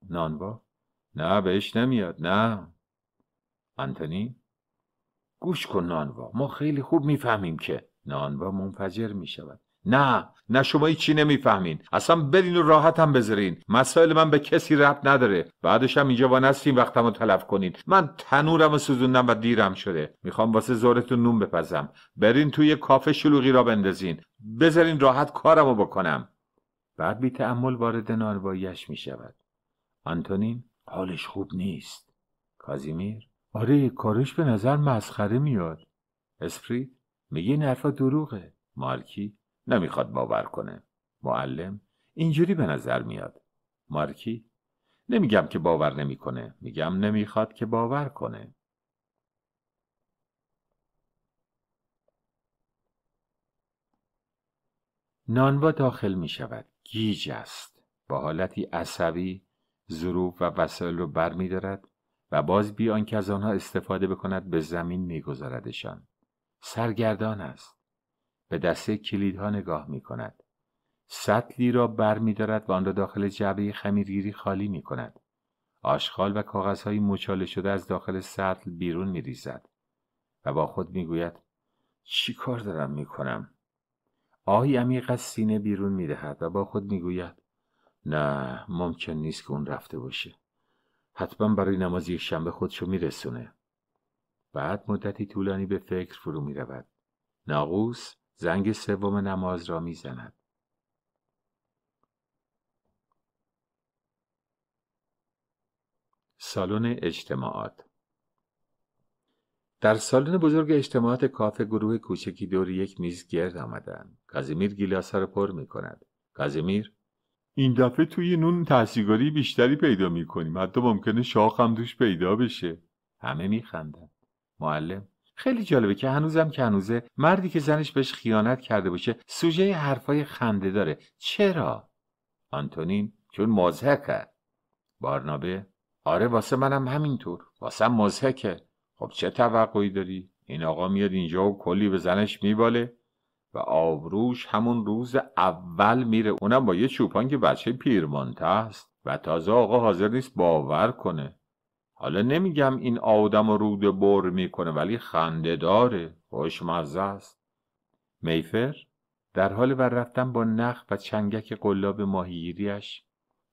نانوا نه بهش نمیاد نه. آنتونی گوش کن نانوا ما خیلی خوب میفهمیم که نانوا منفجر می شود نه نه شما چی نمیفهمین اصلا برین و راحتم بذارین مسائل من به کسی رب نداره بعدش هم اینجا نستیم وقتم رو تلف کنین من تنورم و سوزوندم و دیرم شده میخوام واسه زورتون نون بپزم برین توی کافه شلوغی را بندازین بذارین راحت کارم رو بکنم بعد بی تعمل وارد نارواییش میشود شود آنتونین حالش خوب نیست کازیمیر آره کارش به نظر مسخره میاد اسپری میگه این حرفا دروغه مارکی نمیخواد باور کنه معلم اینجوری به نظر میاد مارکی نمیگم که باور نمیکنه میگم نمیخواد که باور کنه نانوا داخل می شود گیج است با حالتی عصبی ظروف و وسایل رو بر و باز بیان که از آنها استفاده بکند به زمین میگذاردشان سرگردان است به دسته کلیدها نگاه می کند. سطلی را بر می دارد و آن را داخل جعبه خمیرگیری خالی می کند. آشغال و کاغذهای مچاله شده از داخل سطل بیرون می ریزد و با خود می گوید چی کار دارم می کنم؟ آهی عمیق از سینه بیرون می دهد و با خود می گوید نه ممکن نیست که اون رفته باشه. حتما برای نماز یک شنبه خودشو میرسونه بعد مدتی طولانی به فکر فرو رود. ناقوس زنگ سوم نماز را میزند سالن اجتماعات در سالن بزرگ اجتماعات کافه گروه کوچکی دور یک میز گرد آمدند کازیمیر گیلاس را پر می کند کازیمیر این دفعه توی نون تحصیگاری بیشتری پیدا میکنیم حتی ممکنه شاخ هم دوش پیدا بشه همه میخندن معلم خیلی جالبه که هنوزم که هنوزه مردی که زنش بهش خیانت کرده باشه سوژه حرفای خنده داره چرا آنتونین چون مزهکه بارنابه آره واسه منم همینطور واسه مزهکه خب چه توقعی داری این آقا میاد اینجا و کلی به زنش میباله و آبروش همون روز اول میره اونم با یه چوپان که بچه پیرمانته است و تازه آقا حاضر نیست باور کنه حالا نمیگم این آدم رود بر میکنه ولی خنده داره خوشمزه است میفر در حال بر رفتن با نخ و چنگک قلاب ماهیریش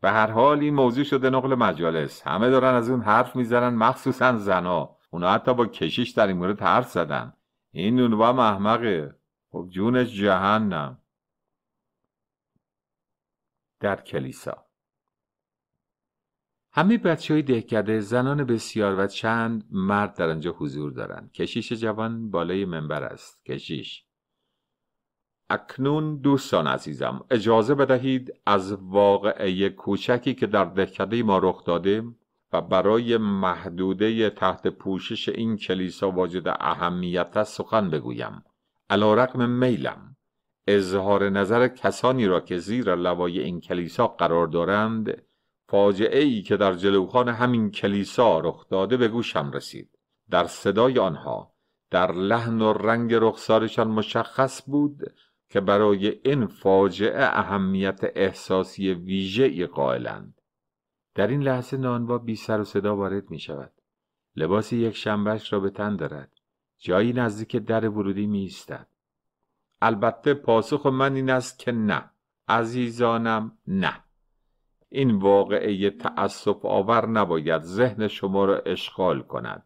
به هر حال این موضوع شده نقل مجالس همه دارن از اون حرف میزنن مخصوصا زنا اونا حتی با کشیش در این مورد حرف زدن این نونوام احمقه خب جونش جهنم در کلیسا همه بچه های دهکده زنان بسیار و چند مرد در آنجا حضور دارند. کشیش جوان بالای منبر است. کشیش اکنون دوستان عزیزم اجازه بدهید از واقعه کوچکی که در دهکده ما رخ داده و برای محدوده تحت پوشش این کلیسا واجد اهمیت است سخن بگویم علا رقم میلم اظهار نظر کسانی را که زیر لوای این کلیسا قرار دارند فاجعه ای که در جلوخان همین کلیسا رخ داده به گوشم رسید در صدای آنها در لحن و رنگ رخسارشان مشخص بود که برای این فاجعه اهمیت احساسی ویژه قائلند در این لحظه نانوا بی سر و صدا وارد می شود لباس یک شنبهش را به تن دارد جایی نزدیک در ورودی می ایستد. البته پاسخ من این است که نه عزیزانم نه این واقعه تعصب آور نباید ذهن شما را اشغال کند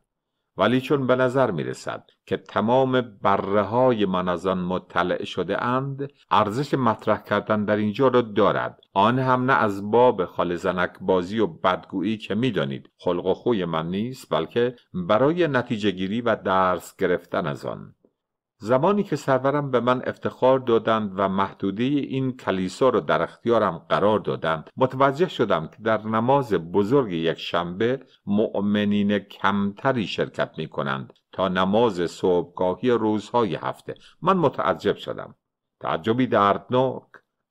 ولی چون به نظر می رسد که تمام بره های من از آن مطلع شده اند ارزش مطرح کردن در اینجا را دارد آن هم نه از باب خال زنک بازی و بدگویی که می دانید خلق و خوی من نیست بلکه برای نتیجه گیری و درس گرفتن از آن زمانی که سرورم به من افتخار دادند و محدوده این کلیسا را در اختیارم قرار دادند متوجه شدم که در نماز بزرگ یک شنبه مؤمنین کمتری شرکت می کنند تا نماز صبحگاهی روزهای هفته من متعجب شدم تعجبی دردناک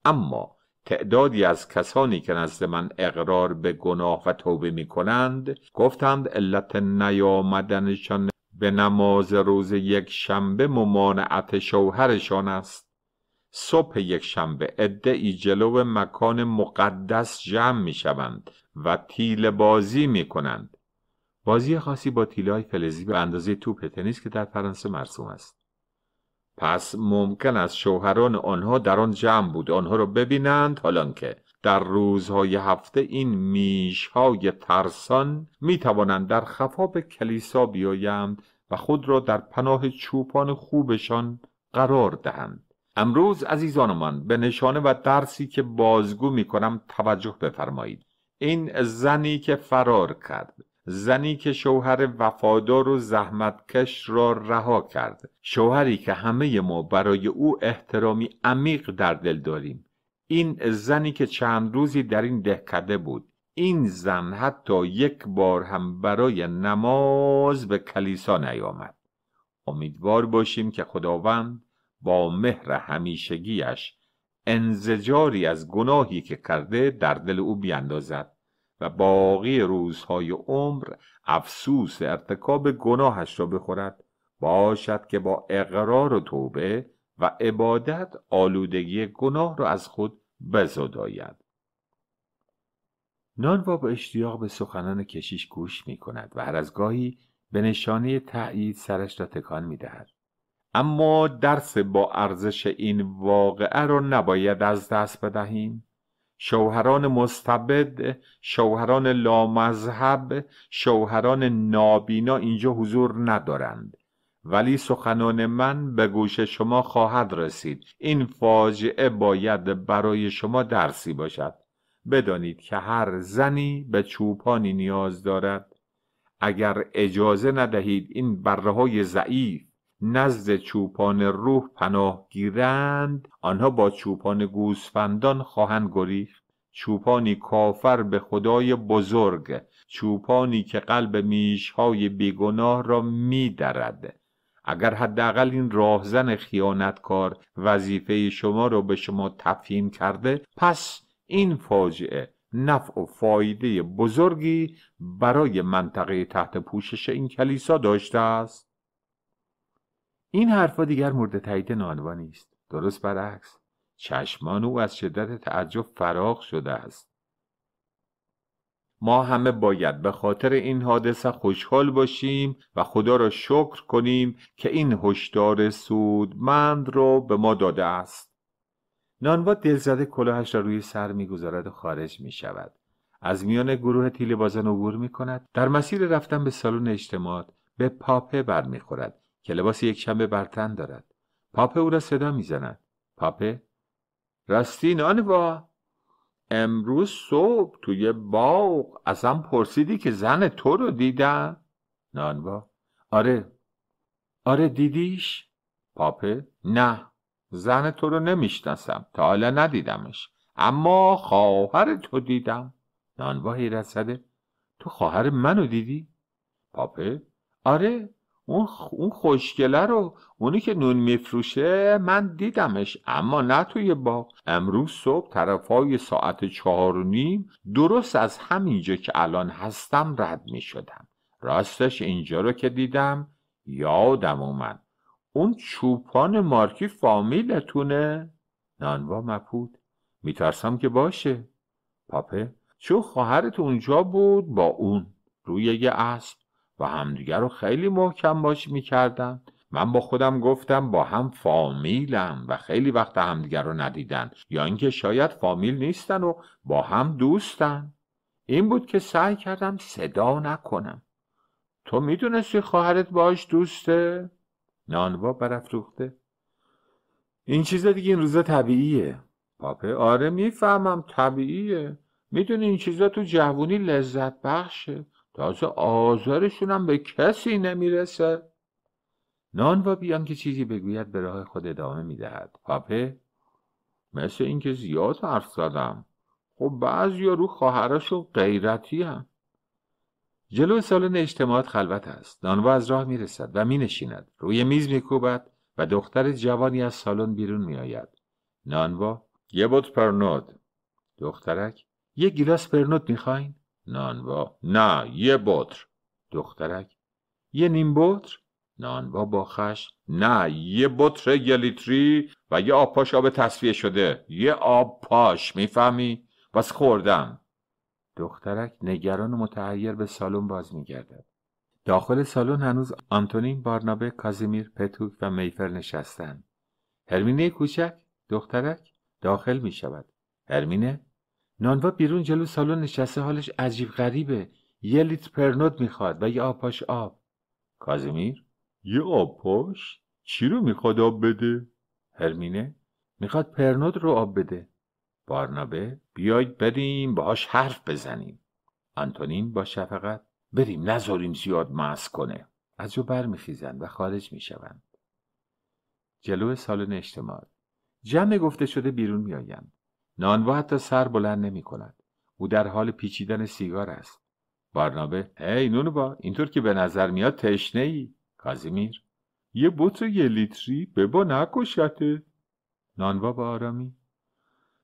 اما تعدادی از کسانی که نزد من اقرار به گناه و توبه می کنند گفتند علت نیامدنشان به نماز روز یک شنبه ممانعت شوهرشان است صبح یک شنبه عده جلو مکان مقدس جمع می شوند و تیل بازی می کنند بازی خاصی با تیله های فلزی به اندازه توپ تنیس که در فرانسه مرسوم است پس ممکن است شوهران آنها در آن جمع بود آنها را ببینند که در روزهای هفته این میشهای ترسان می توانند در خفا به کلیسا بیایند و خود را در پناه چوپان خوبشان قرار دهند امروز عزیزان من به نشانه و درسی که بازگو می کنم توجه بفرمایید این زنی که فرار کرد زنی که شوهر وفادار و زحمتکش را رها کرد شوهری که همه ما برای او احترامی عمیق در دل داریم این زنی که چند روزی در این دهکده بود این زن حتی یک بار هم برای نماز به کلیسا نیامد امیدوار باشیم که خداوند با مهر همیشگیش انزجاری از گناهی که کرده در دل او بیندازد و باقی روزهای عمر افسوس ارتکاب گناهش را بخورد باشد که با اقرار و توبه و عبادت آلودگی گناه را از خود بزداید نانوا با اشتیاق به سخنان کشیش گوش می کند و هر از گاهی به نشانه تأیید سرش را تکان می دهد. اما درس با ارزش این واقعه را نباید از دست بدهیم شوهران مستبد شوهران لامذهب شوهران نابینا اینجا حضور ندارند ولی سخنان من به گوش شما خواهد رسید این فاجعه باید برای شما درسی باشد بدانید که هر زنی به چوپانی نیاز دارد اگر اجازه ندهید این بره ضعیف نزد چوپان روح پناه گیرند آنها با چوپان گوسفندان خواهند گریخت چوپانی کافر به خدای بزرگ چوپانی که قلب میشهای بیگناه را میدرد اگر حداقل این راهزن خیانتکار وظیفه شما را به شما تفهیم کرده پس این فاجعه نفع و فایده بزرگی برای منطقه تحت پوشش این کلیسا داشته است این حرفا دیگر مورد تایید نانوانی است درست برعکس چشمان او از شدت تعجب فراغ شده است ما همه باید به خاطر این حادثه خوشحال باشیم و خدا را شکر کنیم که این هشدار سودمند را به ما داده است نانوا دلزده کلاهش را روی سر میگذارد و خارج می شود. از میان گروه تیل عبور می کند. در مسیر رفتن به سالن اجتماعات به پاپه برمیخورد که لباس یک شنبه برتن دارد. پاپه او را صدا میزند. پاپه راستی نانوا امروز صبح توی باغ ازم پرسیدی که زن تو رو دیدم نانوا آره آره دیدیش پاپه نه زن تو رو نمیشناسم تا حالا ندیدمش اما خواهر تو دیدم نانوا حیرت زده تو خواهر منو دیدی پاپه آره اون اون خوشگله رو اونی که نون میفروشه من دیدمش اما نه توی با امروز صبح طرفای ساعت چهار و نیم درست از همینجا که الان هستم رد میشدم راستش اینجا رو که دیدم یادم اومد اون چوپان مارکی فامیلتونه؟ نانوا مپود میترسم که باشه پاپه چون خواهرت اونجا بود با اون روی یه اسب و همدیگر رو خیلی محکم باش میکردن من با خودم گفتم با هم فامیلم و خیلی وقت همدیگر رو ندیدن یا اینکه شاید فامیل نیستن و با هم دوستن این بود که سعی کردم صدا نکنم تو میدونستی خواهرت باش دوسته؟ نانوا برافروخته این چیز دیگه این روزا طبیعیه پاپه آره میفهمم طبیعیه میدونی این چیزا تو جوونی لذت بخشه تازه آزارشون هم به کسی نمیرسه نانوا بیان که چیزی بگوید به راه خود ادامه میدهد پاپه مثل اینکه زیاد حرف زدم خب بعضی رو و غیرتی هم جلو سالن اجتماعات خلوت است نانوا از راه میرسد و مینشیند روی میز میکوبد و دختر جوانی از سالن بیرون میآید نانوا یه بوت پرنود دخترک یه گیلاس پرنود میخواین نانوا نه یه بطر دخترک یه نیم بطر نانوا با خش نه یه بطر یه لیتری و یه آب پاش آب تصفیه شده یه آب پاش میفهمی؟ بس خوردم دخترک نگران و متحیر به سالن باز میگردد داخل سالن هنوز آنتونین بارنابه کازیمیر پتوک و میفر نشستند هرمینه کوچک دخترک داخل میشود هرمینه نانوا بیرون جلو سالن نشسته حالش عجیب غریبه یه لیتر پرنود میخواد و یه پاش آب کازمیر یه آبپاش چی رو میخواد آب بده هرمینه میخواد پرنود رو آب بده بارنابه بیاید بریم باهاش حرف بزنیم آنتونین با شفقت بریم نذاریم زیاد مس کنه از جو برمیخیزند و خارج میشوند جلو سالن اجتماع جمع گفته شده بیرون میآیند نانوا حتی سر بلند نمی کند. او در حال پیچیدن سیگار است. بارنابه ای نونو با اینطور که به نظر میاد تشنه ای کازیمیر یه بطر یه لیتری به با نکشته نانوا با آرامی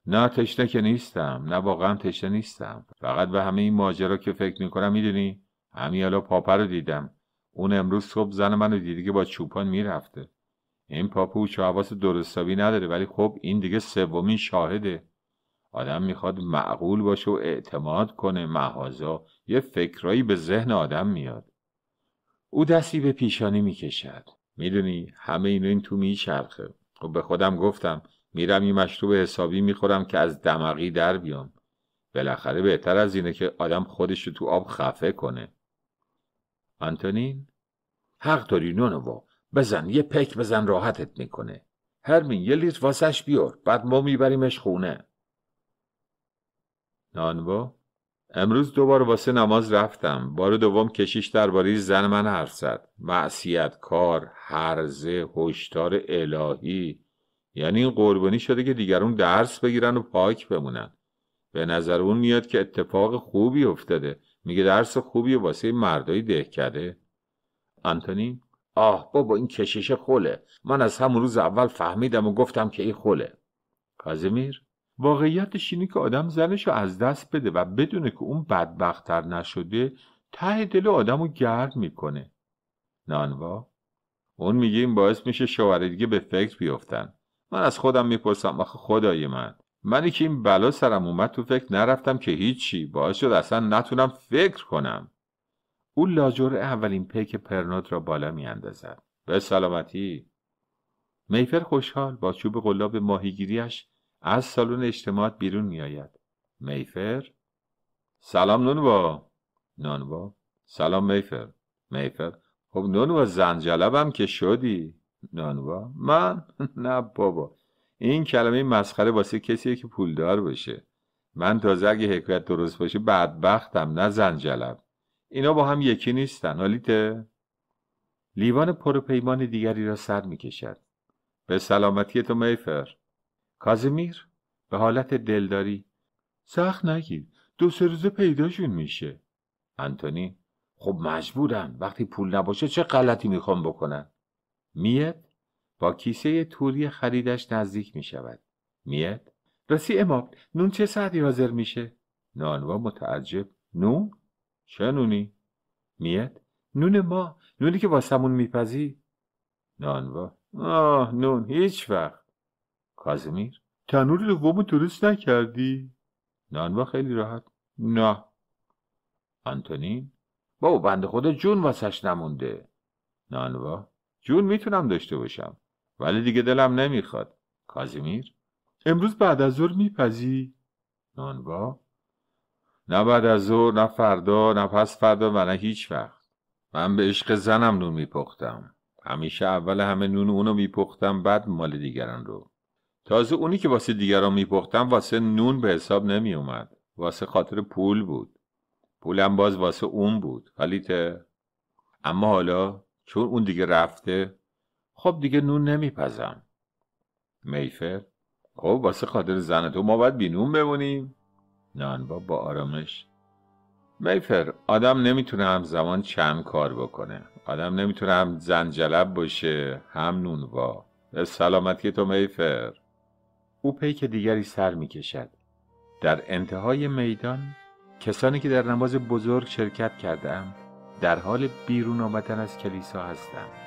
نه تشنه که نیستم نه واقعا تشنه نیستم فقط به همه این ماجرا که فکر میکنم میدونی همینالا حالا پاپا رو دیدم اون امروز صبح زن منو دیدی که با چوپان میرفته این چه حواس درستابی نداره ولی خب این دیگه سومین شاهده آدم میخواد معقول باشه و اعتماد کنه محازا یه فکرایی به ذهن آدم میاد او دستی به پیشانی میکشد میدونی همه اینو این تو میچرخه و خب به خودم گفتم میرم این مشروب حسابی میخورم که از دمقی در بیام بالاخره بهتر از اینه که آدم خودش تو آب خفه کنه آنتونین حق داری نونوا بزن یه پک بزن راحتت میکنه هرمین یه لیتر واسش بیار بعد ما میبریمش خونه نانوا امروز دوبار واسه نماز رفتم بار دوم کشیش درباره زن من حرف زد معصیت کار هرزه هشدار الهی یعنی این قربانی شده که دیگرون درس بگیرن و پاک بمونن به نظر اون میاد که اتفاق خوبی افتاده میگه درس خوبی واسه مردای کرده؟ آنتونی آه بابا این کشیش خوله من از همون روز اول فهمیدم و گفتم که این خوله کازمیر واقعیتش اینه که آدم زنش رو از دست بده و بدونه که اون بدبختتر نشده ته دل آدم رو گرد میکنه نانوا اون میگه این باعث میشه شوهر دیگه به فکر بیفتن من از خودم میپرسم آخه خدای من منی که این بلا سرم اومد تو فکر نرفتم که هیچی باعث شد اصلا نتونم فکر کنم او لاجور اولین پیک پرنوت را بالا میاندازد به سلامتی میفر خوشحال با چوب قلاب ماهیگیریش از سالن اجتماعات بیرون میآید. میفر سلام نونوا نانوا سلام میفر میفر خب نونوا زنجلبم که شدی نانوا من نه بابا این کلمه مسخره واسه کسیه که پولدار باشه من تازه اگه حکایت درست باشه بدبختم نه زنجلب اینا با هم یکی نیستن حالیته لیوان پر پیمان دیگری را سر می کشد به سلامتی تو میفر کازمیر به حالت دلداری سخت نگیر دو سه روزه پیداشون میشه انتونی خب مجبورم وقتی پول نباشه چه غلطی میخوام بکنن میت با کیسه توری خریدش نزدیک میشود میت رسی اماب نون چه ساعتی حاضر میشه نانوا متعجب نون چه نونی میت نون ما نونی که واسمون میپزی نانوا آه نون هیچ وقت کازمیر تنور دوم درست نکردی؟ نانوا خیلی راحت نه آنتونین بابا بند خود جون واسش نمونده نانوا جون میتونم داشته باشم ولی دیگه دلم نمیخواد کازمیر امروز بعد از ظهر میپذی نانوا نه بعد از ظهر نه فردا نه پس فردا و نه هیچ وقت من به عشق زنم نون میپختم همیشه اول همه نون اونو میپختم بعد مال دیگران رو تازه اونی که واسه دیگران میپختم واسه نون به حساب نمیومد واسه خاطر پول بود پولم باز واسه اون بود ولیته اما حالا چون اون دیگه رفته خب دیگه نون نمیپزم میفر خب واسه خاطر زن تو ما باید بینون بمونیم نانبا با آرامش میفر آدم نمیتونه هم زمان چند کار بکنه آدم نمیتونه هم زنجلب باشه هم نونوا به سلامتی تو میفر او پیک دیگری سر می کشد. در انتهای میدان کسانی که در نماز بزرگ شرکت کردم در حال بیرون آمدن از کلیسا هستند.